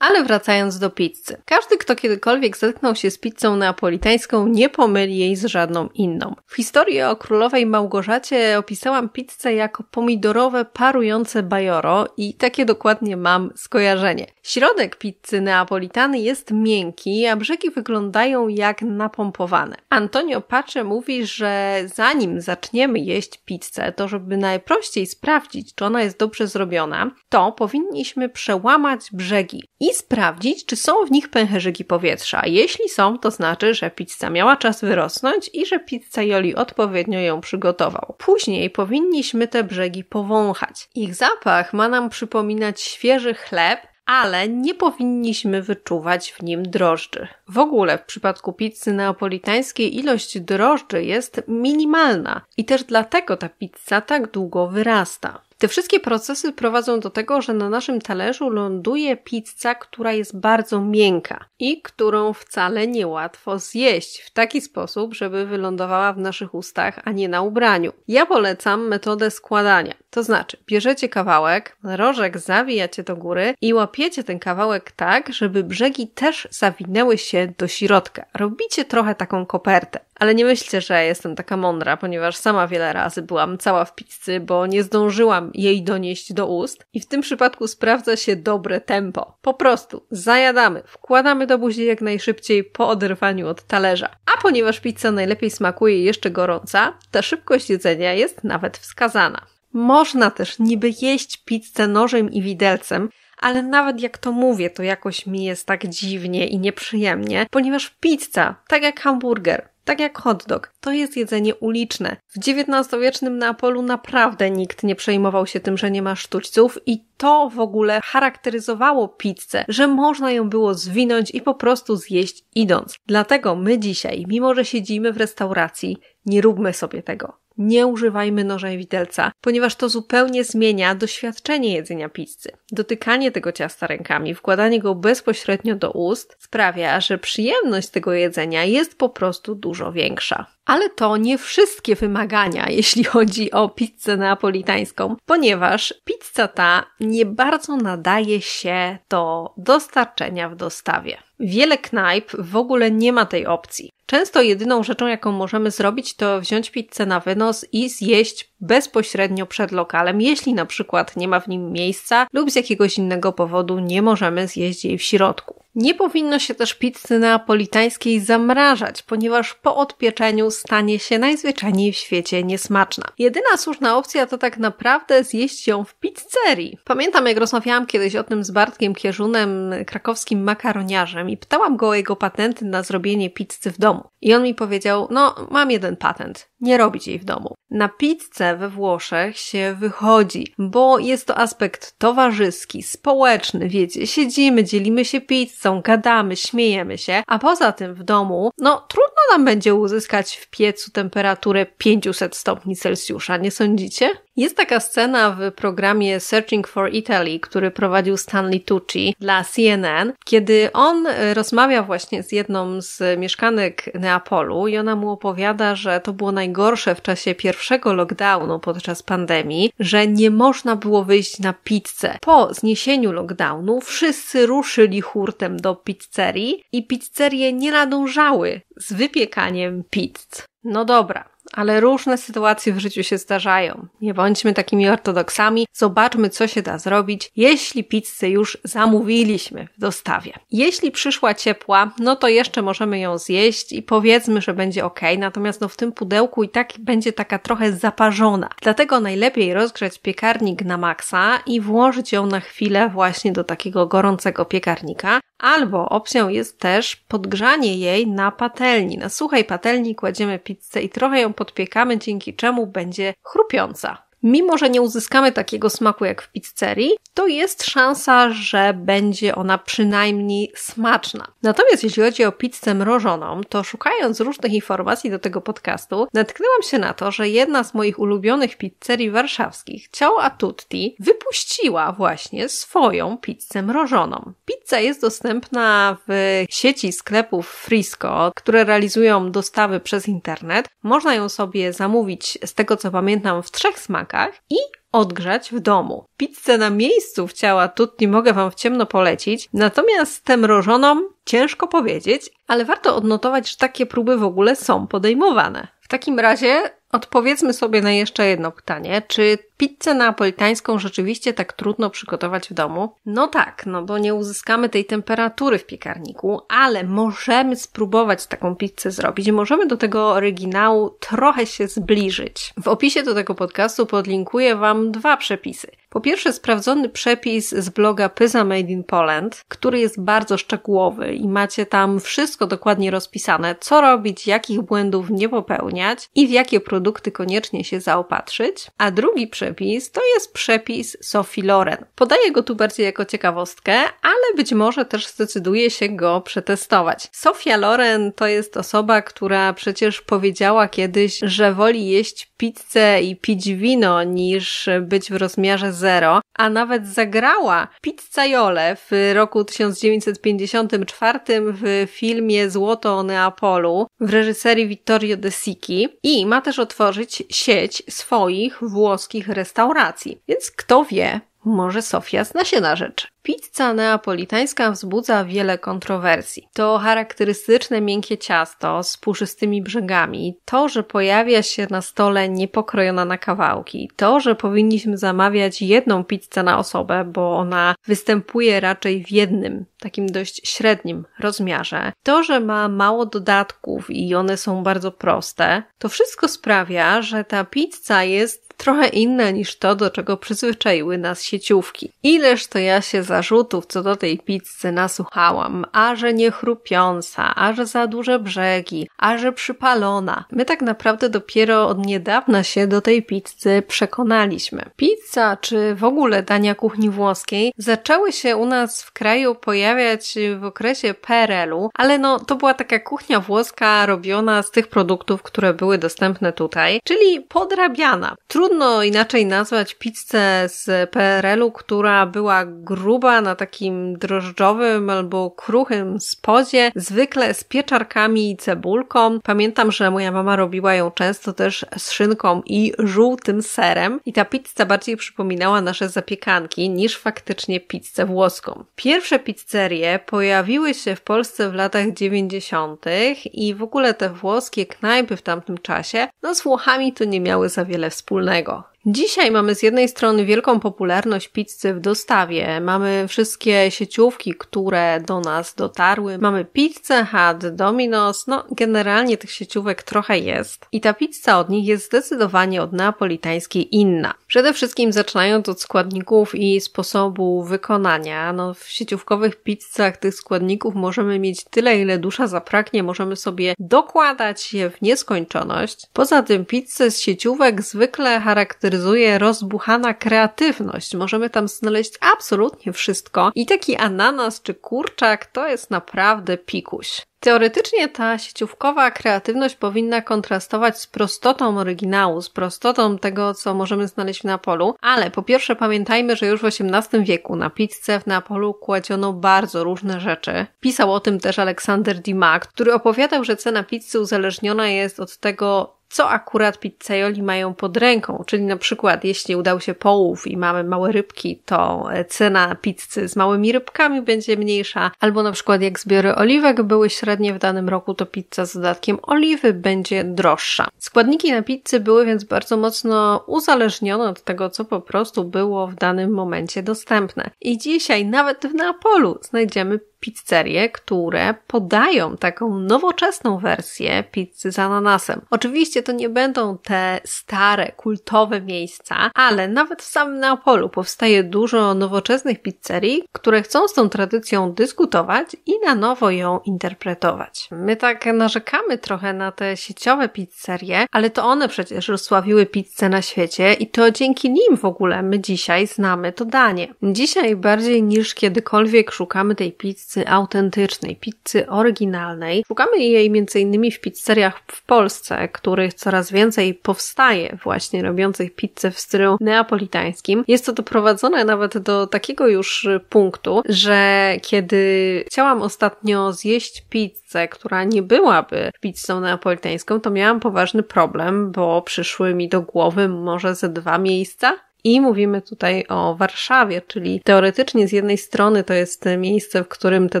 Ale wracając do pizzy. Każdy, kto kiedykolwiek zetknął się z pizzą neapolitańską, nie pomyli jej z żadną inną. W historii o królowej Małgorzacie opisałam pizzę jako pomidorowe parujące bajoro i takie dokładnie mam skojarzenie. Środek pizzy neapolitany jest miękki, a brzegi wyglądają jak napompowane. Antonio Pace mówi, że zanim zaczniemy jeść pizzę, to żeby najprościej sprawdzić, czy ona jest dobrze zrobiona, to powinniśmy przełamać brzegi i i sprawdzić, czy są w nich pęcherzyki powietrza. Jeśli są, to znaczy, że pizza miała czas wyrosnąć i że pizzajoli odpowiednio ją przygotował. Później powinniśmy te brzegi powąchać. Ich zapach ma nam przypominać świeży chleb, ale nie powinniśmy wyczuwać w nim drożdży. W ogóle w przypadku pizzy neapolitańskiej ilość drożdży jest minimalna i też dlatego ta pizza tak długo wyrasta. Te wszystkie procesy prowadzą do tego, że na naszym talerzu ląduje pizza, która jest bardzo miękka i którą wcale niełatwo zjeść w taki sposób, żeby wylądowała w naszych ustach, a nie na ubraniu. Ja polecam metodę składania. To znaczy, bierzecie kawałek, rożek zawijacie do góry i łapiecie ten kawałek tak, żeby brzegi też zawinęły się do środka. Robicie trochę taką kopertę. Ale nie myślcie, że jestem taka mądra, ponieważ sama wiele razy byłam cała w pizzy, bo nie zdążyłam jej donieść do ust i w tym przypadku sprawdza się dobre tempo. Po prostu zajadamy, wkładamy do buzi jak najszybciej po oderwaniu od talerza. A ponieważ pizza najlepiej smakuje jeszcze gorąca, ta szybkość jedzenia jest nawet wskazana. Można też niby jeść pizzę nożem i widelcem, ale nawet jak to mówię, to jakoś mi jest tak dziwnie i nieprzyjemnie, ponieważ pizza, tak jak hamburger, tak jak hot dog. To jest jedzenie uliczne. W XIX-wiecznym Neapolu naprawdę nikt nie przejmował się tym, że nie ma sztućców i to w ogóle charakteryzowało pizzę, że można ją było zwinąć i po prostu zjeść idąc. Dlatego my dzisiaj, mimo że siedzimy w restauracji, nie róbmy sobie tego nie używajmy noża i widelca, ponieważ to zupełnie zmienia doświadczenie jedzenia pizzy. Dotykanie tego ciasta rękami, wkładanie go bezpośrednio do ust sprawia, że przyjemność tego jedzenia jest po prostu dużo większa. Ale to nie wszystkie wymagania, jeśli chodzi o pizzę neapolitańską, ponieważ pizza ta nie bardzo nadaje się do dostarczenia w dostawie. Wiele knajp w ogóle nie ma tej opcji. Często jedyną rzeczą, jaką możemy zrobić, to wziąć pizzę na wynos i zjeść bezpośrednio przed lokalem, jeśli na przykład nie ma w nim miejsca lub z jakiegoś innego powodu nie możemy zjeść jej w środku. Nie powinno się też pizzy neapolitańskiej zamrażać, ponieważ po odpieczeniu stanie się najzwyczajniej w świecie niesmaczna. Jedyna słuszna opcja to tak naprawdę zjeść ją w pizzerii. Pamiętam jak rozmawiałam kiedyś o tym z Bartkiem Kierzunem, krakowskim makaroniarzem i pytałam go o jego patenty na zrobienie pizzy w domu. I on mi powiedział, no mam jeden patent, nie robić jej w domu. Na pizzę we Włoszech się wychodzi, bo jest to aspekt towarzyski, społeczny, wiecie, siedzimy, dzielimy się pizzą, gadamy, śmiejemy się, a poza tym w domu, no trudno nam będzie uzyskać w piecu temperaturę 500 stopni Celsjusza, nie sądzicie? Jest taka scena w programie Searching for Italy, który prowadził Stanley Tucci dla CNN, kiedy on e, rozmawia właśnie z jedną z mieszkanek Neapolu i ona mu opowiada, że to było najgorsze w czasie pierwszego lockdownu podczas pandemii, że nie można było wyjść na pizzę. Po zniesieniu lockdownu wszyscy ruszyli hurtem do pizzerii i pizzerie nie nadążały z wypiekaniem pizz. No dobra, ale różne sytuacje w życiu się zdarzają. Nie bądźmy takimi ortodoksami, zobaczmy, co się da zrobić, jeśli pizzę już zamówiliśmy w dostawie. Jeśli przyszła ciepła, no to jeszcze możemy ją zjeść i powiedzmy, że będzie ok, natomiast no w tym pudełku i tak będzie taka trochę zaparzona. Dlatego najlepiej rozgrzać piekarnik na maksa i włożyć ją na chwilę właśnie do takiego gorącego piekarnika, Albo opcją jest też podgrzanie jej na patelni. Na no suchej patelni kładziemy pizzę i trochę ją podpiekamy, dzięki czemu będzie chrupiąca. Mimo, że nie uzyskamy takiego smaku jak w pizzerii, to jest szansa, że będzie ona przynajmniej smaczna. Natomiast jeśli chodzi o pizzę mrożoną, to szukając różnych informacji do tego podcastu, natknęłam się na to, że jedna z moich ulubionych pizzerii warszawskich, Ciao Atutti, wypuściła właśnie swoją pizzę mrożoną. Pizza jest dostępna w sieci sklepów Frisco, które realizują dostawy przez internet. Można ją sobie zamówić, z tego co pamiętam, w trzech smakach i odgrzać w domu. Pizzę na miejscu wciała Tutti mogę Wam w ciemno polecić, natomiast tę mrożoną ciężko powiedzieć, ale warto odnotować, że takie próby w ogóle są podejmowane. W takim razie Odpowiedzmy sobie na jeszcze jedno pytanie. Czy pizzę napolitańską rzeczywiście tak trudno przygotować w domu? No tak, no bo nie uzyskamy tej temperatury w piekarniku, ale możemy spróbować taką pizzę zrobić. Możemy do tego oryginału trochę się zbliżyć. W opisie do tego podcastu podlinkuję Wam dwa przepisy. Po pierwsze sprawdzony przepis z bloga Pyza Made in Poland, który jest bardzo szczegółowy i macie tam wszystko dokładnie rozpisane, co robić, jakich błędów nie popełniać i w jakie produkty produkty koniecznie się zaopatrzyć. A drugi przepis to jest przepis Sophie Loren. Podaję go tu bardziej jako ciekawostkę, ale być może też zdecyduje się go przetestować. Sofia Loren to jest osoba, która przecież powiedziała kiedyś, że woli jeść pizzę i pić wino niż być w rozmiarze zero, a nawet zagrała pizzajole w roku 1954 w filmie Złoto o Neapolu w reżyserii Vittorio De Sicchi i ma też od otworzyć sieć swoich włoskich restauracji. Więc kto wie, może Sofia zna się na rzecz. Pizza neapolitańska wzbudza wiele kontrowersji. To charakterystyczne miękkie ciasto z puszystymi brzegami, to, że pojawia się na stole niepokrojona na kawałki, to, że powinniśmy zamawiać jedną pizzę na osobę, bo ona występuje raczej w jednym, takim dość średnim rozmiarze, to, że ma mało dodatków i one są bardzo proste, to wszystko sprawia, że ta pizza jest trochę inne niż to, do czego przyzwyczaiły nas sieciówki. Ileż to ja się zarzutów co do tej pizzy nasłuchałam, a że nie chrupiąca, a że za duże brzegi, a że przypalona. My tak naprawdę dopiero od niedawna się do tej pizzy przekonaliśmy. Pizza, czy w ogóle dania kuchni włoskiej, zaczęły się u nas w kraju pojawiać w okresie PRL-u, ale no to była taka kuchnia włoska robiona z tych produktów, które były dostępne tutaj, czyli podrabiana. Trudno trudno inaczej nazwać pizzę z PRL-u, która była gruba na takim drożdżowym albo kruchym spodzie, zwykle z pieczarkami i cebulką. Pamiętam, że moja mama robiła ją często też z szynką i żółtym serem i ta pizza bardziej przypominała nasze zapiekanki niż faktycznie pizzę włoską. Pierwsze pizzerie pojawiły się w Polsce w latach 90. i w ogóle te włoskie knajpy w tamtym czasie, no z Włochami to nie miały za wiele wspólnego. go. Dzisiaj mamy z jednej strony wielką popularność pizzy w dostawie. Mamy wszystkie sieciówki, które do nas dotarły. Mamy pizzę Hut, Domino's, no generalnie tych sieciówek trochę jest. I ta pizza od nich jest zdecydowanie od neapolitańskiej inna. Przede wszystkim zaczynając od składników i sposobu wykonania. No w sieciówkowych pizzach tych składników możemy mieć tyle, ile dusza zapragnie. Możemy sobie dokładać je w nieskończoność. Poza tym pizze z sieciówek zwykle charakteryzują charakteryzuje rozbuchana kreatywność. Możemy tam znaleźć absolutnie wszystko i taki ananas czy kurczak to jest naprawdę pikuś. Teoretycznie ta sieciówkowa kreatywność powinna kontrastować z prostotą oryginału, z prostotą tego, co możemy znaleźć w Napolu, ale po pierwsze pamiętajmy, że już w XVIII wieku na pizzę w Napolu kładziono bardzo różne rzeczy. Pisał o tym też Aleksander Dimak, który opowiadał, że cena pizzy uzależniona jest od tego, co akurat pizzajoli mają pod ręką, czyli na przykład jeśli udał się połów i mamy małe rybki, to e, cena pizzy z małymi rybkami będzie mniejsza, albo na przykład jak zbiory oliwek były średnie w danym roku, to pizza z dodatkiem oliwy będzie droższa. Składniki na pizzy były więc bardzo mocno uzależnione od tego, co po prostu było w danym momencie dostępne. I dzisiaj nawet w Neapolu znajdziemy pizzerie, które podają taką nowoczesną wersję pizzy z ananasem. Oczywiście to nie będą te stare, kultowe miejsca, ale nawet w samym Neapolu powstaje dużo nowoczesnych pizzerii, które chcą z tą tradycją dyskutować i na nowo ją interpretować. My tak narzekamy trochę na te sieciowe pizzerie, ale to one przecież rozsławiły pizzę na świecie i to dzięki nim w ogóle my dzisiaj znamy to danie. Dzisiaj bardziej niż kiedykolwiek szukamy tej pizzy pizzy autentycznej, pizzy oryginalnej. Szukamy jej m.in. w pizzeriach w Polsce, których coraz więcej powstaje właśnie robiących pizzę w stylu neapolitańskim. Jest to doprowadzone nawet do takiego już punktu, że kiedy chciałam ostatnio zjeść pizzę, która nie byłaby pizzą neapolitańską, to miałam poważny problem, bo przyszły mi do głowy może ze dwa miejsca, i mówimy tutaj o Warszawie, czyli teoretycznie z jednej strony to jest miejsce, w którym te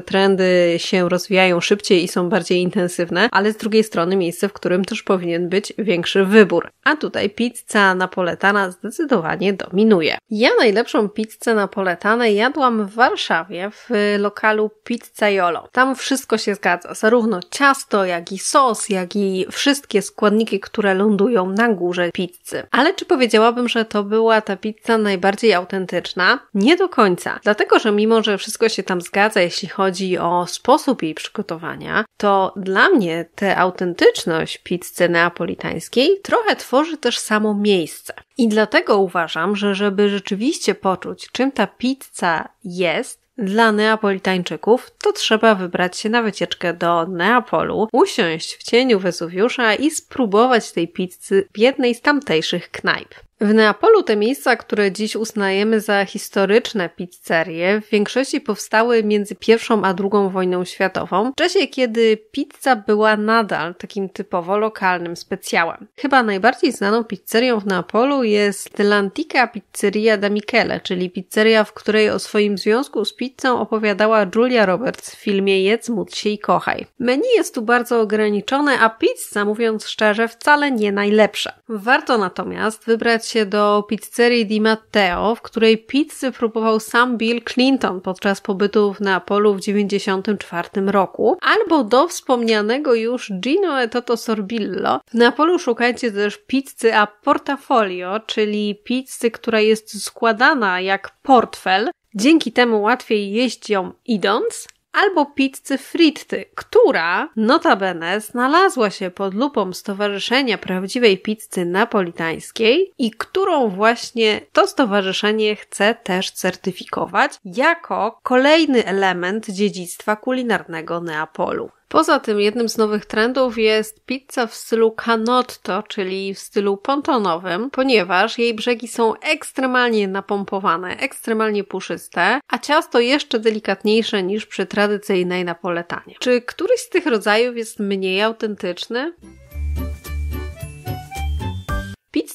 trendy się rozwijają szybciej i są bardziej intensywne, ale z drugiej strony miejsce, w którym też powinien być większy wybór. A tutaj pizza napoletana zdecydowanie dominuje. Ja najlepszą pizzę napoletanę jadłam w Warszawie w lokalu Pizza Jolo. Tam wszystko się zgadza, zarówno ciasto, jak i sos, jak i wszystkie składniki, które lądują na górze pizzy. Ale czy powiedziałabym, że to była ta pizza najbardziej autentyczna? Nie do końca. Dlatego, że mimo, że wszystko się tam zgadza, jeśli chodzi o sposób jej przygotowania, to dla mnie tę autentyczność pizzy neapolitańskiej trochę tworzy też samo miejsce. I dlatego uważam, że żeby rzeczywiście poczuć, czym ta pizza jest, dla Neapolitańczyków, to trzeba wybrać się na wycieczkę do Neapolu, usiąść w cieniu Wezuwiusza i spróbować tej pizzy w jednej z tamtejszych knajp. W Neapolu te miejsca, które dziś uznajemy za historyczne pizzerie, w większości powstały między I a II wojną światową, w czasie kiedy pizza była nadal takim typowo lokalnym specjałem. Chyba najbardziej znaną pizzerią w Neapolu jest L'Antica Pizzeria da Michele, czyli pizzeria, w której o swoim związku z pizzą opowiadała Julia Roberts w filmie Jedz, módl się i kochaj. Menu jest tu bardzo ograniczone, a pizza, mówiąc szczerze, wcale nie najlepsza. Warto natomiast wybrać się do pizzerii Di Matteo, w której pizzy próbował sam Bill Clinton podczas pobytu w Neapolu w 1994 roku, albo do wspomnianego już Gino e Toto Sorbillo. W Neapolu szukajcie też pizzy a portafolio, czyli pizzy, która jest składana jak portfel. Dzięki temu łatwiej jeść ją idąc, albo pizzy Fritty, która notabene znalazła się pod lupą Stowarzyszenia Prawdziwej Pizzy Napolitańskiej i którą właśnie to stowarzyszenie chce też certyfikować jako kolejny element dziedzictwa kulinarnego Neapolu. Poza tym jednym z nowych trendów jest pizza w stylu canotto, czyli w stylu pontonowym, ponieważ jej brzegi są ekstremalnie napompowane, ekstremalnie puszyste, a ciasto jeszcze delikatniejsze niż przy tradycyjnej napoletanie. Czy któryś z tych rodzajów jest mniej autentyczny?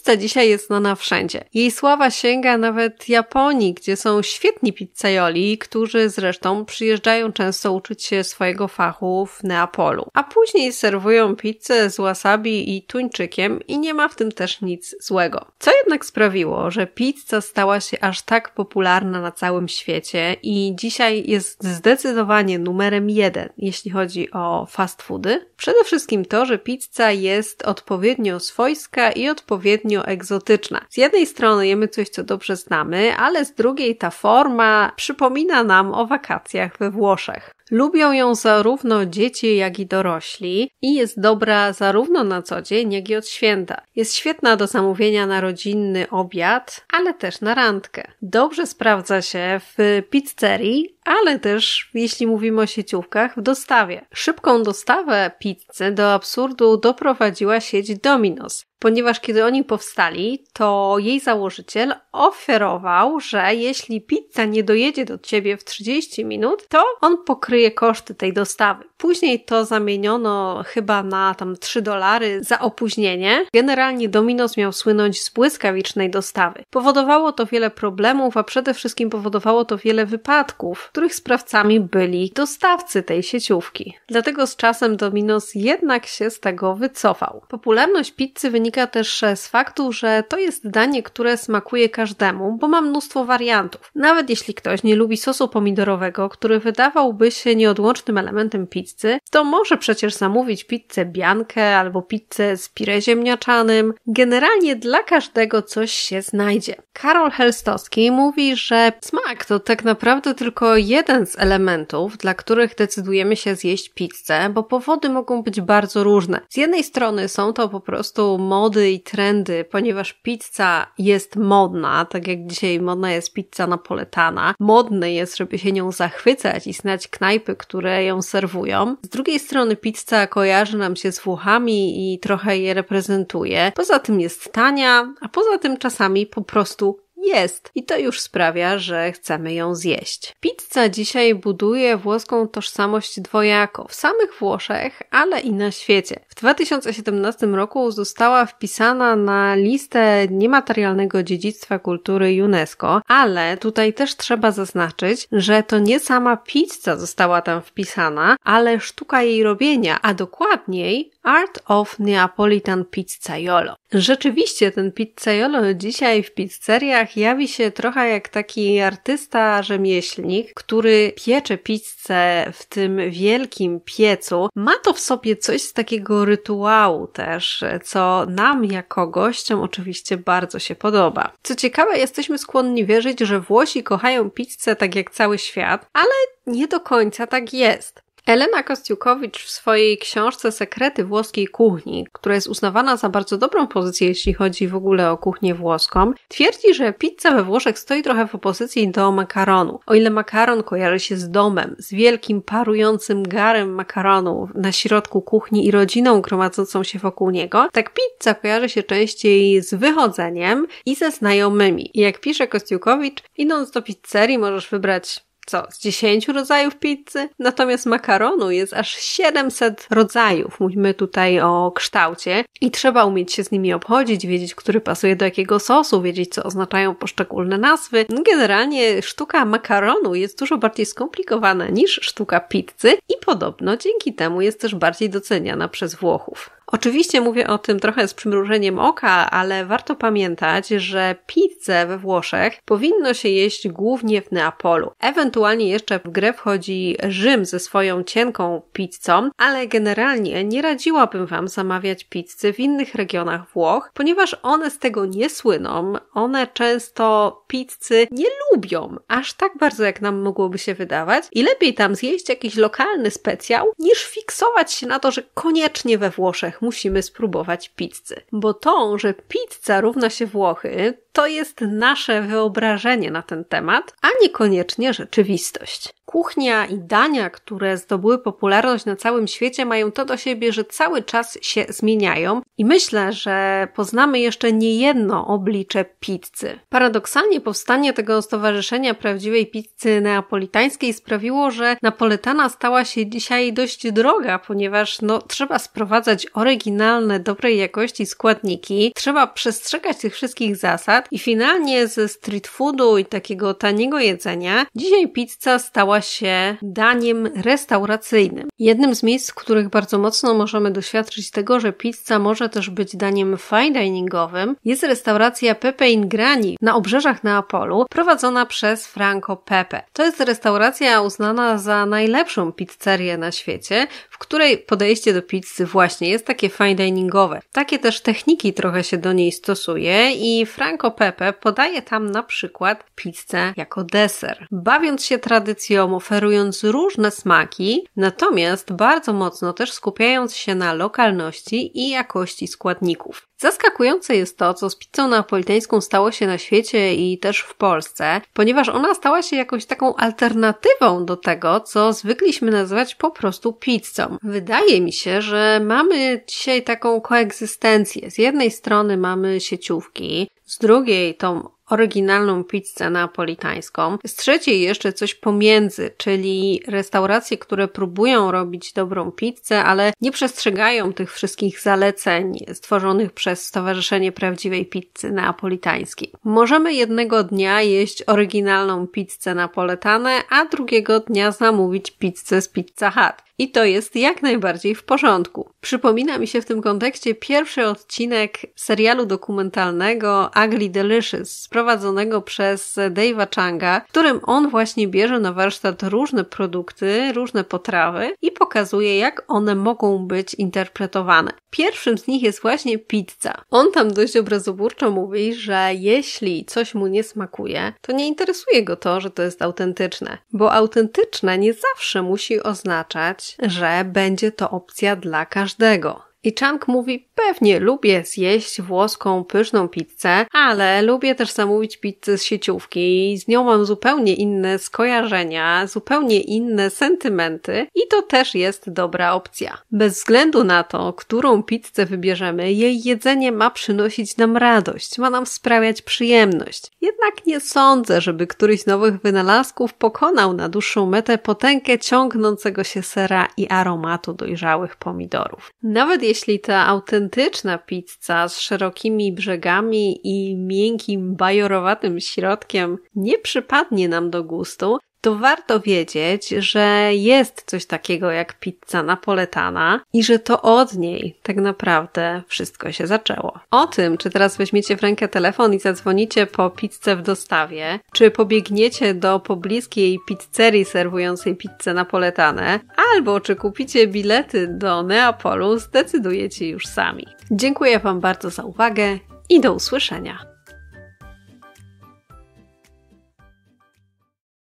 Pizza dzisiaj jest znana wszędzie. Jej sława sięga nawet Japonii, gdzie są świetni pizzajoli, którzy zresztą przyjeżdżają często uczyć się swojego fachu w Neapolu. A później serwują pizzę z wasabi i tuńczykiem i nie ma w tym też nic złego. Co jednak sprawiło, że pizza stała się aż tak popularna na całym świecie i dzisiaj jest zdecydowanie numerem jeden, jeśli chodzi o fast foody? Przede wszystkim to, że pizza jest odpowiednio swojska i odpowiednio odpowiednio egzotyczna. Z jednej strony jemy coś, co dobrze znamy, ale z drugiej ta forma przypomina nam o wakacjach we Włoszech. Lubią ją zarówno dzieci, jak i dorośli i jest dobra zarówno na co dzień, jak i od święta. Jest świetna do zamówienia na rodzinny obiad, ale też na randkę. Dobrze sprawdza się w pizzerii, ale też, jeśli mówimy o sieciówkach, w dostawie. Szybką dostawę pizzy do absurdu doprowadziła sieć Domino's ponieważ kiedy oni powstali, to jej założyciel oferował, że jeśli pizza nie dojedzie do ciebie w 30 minut, to on pokryje pokryje koszty tej dostawy. Później to zamieniono chyba na tam 3 dolary za opóźnienie. Generalnie Domino's miał słynąć z błyskawicznej dostawy. Powodowało to wiele problemów, a przede wszystkim powodowało to wiele wypadków, których sprawcami byli dostawcy tej sieciówki. Dlatego z czasem Domino's jednak się z tego wycofał. Popularność pizzy wynika też z faktu, że to jest danie, które smakuje każdemu, bo ma mnóstwo wariantów. Nawet jeśli ktoś nie lubi sosu pomidorowego, który wydawałby się nieodłącznym elementem pizzy, pizzy, to może przecież zamówić pizzę biankę albo pizzę z pire ziemniaczanym. Generalnie dla każdego coś się znajdzie. Karol Helstowski mówi, że smak to tak naprawdę tylko jeden z elementów, dla których decydujemy się zjeść pizzę, bo powody mogą być bardzo różne. Z jednej strony są to po prostu mody i trendy, ponieważ pizza jest modna, tak jak dzisiaj modna jest pizza napoletana. Modne jest, żeby się nią zachwycać i znać knajpy, które ją serwują z drugiej strony pizza kojarzy nam się z Włochami i trochę je reprezentuje. Poza tym jest tania, a poza tym czasami po prostu jest i to już sprawia, że chcemy ją zjeść. Pizza dzisiaj buduje włoską tożsamość dwojako w samych Włoszech, ale i na świecie. W 2017 roku została wpisana na listę niematerialnego dziedzictwa kultury UNESCO, ale tutaj też trzeba zaznaczyć, że to nie sama pizza została tam wpisana, ale sztuka jej robienia, a dokładniej Art of Neapolitan Pizzaiolo. Rzeczywiście ten pizzaiolo dzisiaj w pizzeriach jawi się trochę jak taki artysta rzemieślnik, który piecze pizzę w tym wielkim piecu. Ma to w sobie coś z takiego rytuału też, co nam jako gościom oczywiście bardzo się podoba. Co ciekawe, jesteśmy skłonni wierzyć, że Włosi kochają pizzę tak jak cały świat, ale nie do końca tak jest. Elena Kostiukowicz w swojej książce Sekrety włoskiej kuchni, która jest uznawana za bardzo dobrą pozycję, jeśli chodzi w ogóle o kuchnię włoską, twierdzi, że pizza we Włoszech stoi trochę w opozycji do makaronu. O ile makaron kojarzy się z domem, z wielkim parującym garem makaronu na środku kuchni i rodziną gromadzącą się wokół niego, tak pizza kojarzy się częściej z wychodzeniem i ze znajomymi. I jak pisze Kostiukowicz, idąc do pizzerii możesz wybrać co, z 10 rodzajów pizzy, natomiast makaronu jest aż 700 rodzajów. Mówimy tutaj o kształcie i trzeba umieć się z nimi obchodzić, wiedzieć, który pasuje do jakiego sosu, wiedzieć, co oznaczają poszczególne nazwy. Generalnie sztuka makaronu jest dużo bardziej skomplikowana niż sztuka pizzy i podobno dzięki temu jest też bardziej doceniana przez Włochów. Oczywiście mówię o tym trochę z przymrużeniem oka, ale warto pamiętać, że pizzę we Włoszech powinno się jeść głównie w Neapolu. Ewentualnie jeszcze w grę wchodzi Rzym ze swoją cienką pizzą, ale generalnie nie radziłabym Wam zamawiać pizzy w innych regionach Włoch, ponieważ one z tego nie słyną. One często pizzy nie lubią aż tak bardzo, jak nam mogłoby się wydawać i lepiej tam zjeść jakiś lokalny specjał, niż fiksować się na to, że koniecznie we Włoszech Włoszech musimy spróbować pizzy. Bo to, że pizza równa się Włochy, to jest nasze wyobrażenie na ten temat, a niekoniecznie rzeczywistość. Kuchnia i dania, które zdobyły popularność na całym świecie, mają to do siebie, że cały czas się zmieniają i myślę, że poznamy jeszcze niejedno oblicze pizzy. Paradoksalnie powstanie tego Stowarzyszenia Prawdziwej Pizzy Neapolitańskiej sprawiło, że napoletana stała się dzisiaj dość droga, ponieważ no, trzeba sprowadzać oryginalne, dobrej jakości składniki, trzeba przestrzegać tych wszystkich zasad, tak, I finalnie ze street foodu i takiego taniego jedzenia, dzisiaj pizza stała się daniem restauracyjnym. Jednym z miejsc, w których bardzo mocno możemy doświadczyć tego, że pizza może też być daniem fine diningowym, jest restauracja Pepe in Grani na obrzeżach Neapolu, prowadzona przez Franco Pepe. To jest restauracja uznana za najlepszą pizzerię na świecie, której podejście do pizzy właśnie jest takie fine diningowe. Takie też techniki trochę się do niej stosuje i Franco Pepe podaje tam na przykład pizzę jako deser. Bawiąc się tradycją, oferując różne smaki, natomiast bardzo mocno też skupiając się na lokalności i jakości składników. Zaskakujące jest to, co z pizzą neapolitańską stało się na świecie i też w Polsce, ponieważ ona stała się jakąś taką alternatywą do tego, co zwykliśmy nazywać po prostu pizzą. Wydaje mi się, że mamy dzisiaj taką koegzystencję. Z jednej strony mamy sieciówki, z drugiej tą oryginalną pizzę neapolitańską. Z trzeciej jeszcze coś pomiędzy, czyli restauracje, które próbują robić dobrą pizzę, ale nie przestrzegają tych wszystkich zaleceń stworzonych przez Stowarzyszenie Prawdziwej Pizzy Neapolitańskiej. Możemy jednego dnia jeść oryginalną pizzę napoletanę, a drugiego dnia zamówić pizzę z Pizza Hut. I to jest jak najbardziej w porządku. Przypomina mi się w tym kontekście pierwszy odcinek serialu dokumentalnego Ugly Delicious, sprowadzonego przez Dave'a Changa, w którym on właśnie bierze na warsztat różne produkty, różne potrawy i pokazuje, jak one mogą być interpretowane. Pierwszym z nich jest właśnie pizza. On tam dość obrazoburczo mówi, że jeśli coś mu nie smakuje, to nie interesuje go to, że to jest autentyczne, bo autentyczne nie zawsze musi oznaczać, że będzie to opcja dla każdego. I Chang mówi, pewnie lubię zjeść włoską pyszną pizzę, ale lubię też zamówić pizzę z sieciówki i z nią mam zupełnie inne skojarzenia, zupełnie inne sentymenty i to też jest dobra opcja. Bez względu na to, którą pizzę wybierzemy, jej jedzenie ma przynosić nam radość, ma nam sprawiać przyjemność. Jednak nie sądzę, żeby któryś z nowych wynalazków pokonał na dłuższą metę potęgę ciągnącego się sera i aromatu dojrzałych pomidorów. Nawet jeśli jeśli ta autentyczna pizza z szerokimi brzegami i miękkim, bajorowatym środkiem nie przypadnie nam do gustu, to warto wiedzieć, że jest coś takiego jak pizza napoletana i że to od niej tak naprawdę wszystko się zaczęło. O tym, czy teraz weźmiecie w rękę telefon i zadzwonicie po pizzę w dostawie, czy pobiegniecie do pobliskiej pizzerii serwującej pizzę napoletanę, albo czy kupicie bilety do Neapolu, zdecydujecie już sami. Dziękuję Wam bardzo za uwagę i do usłyszenia.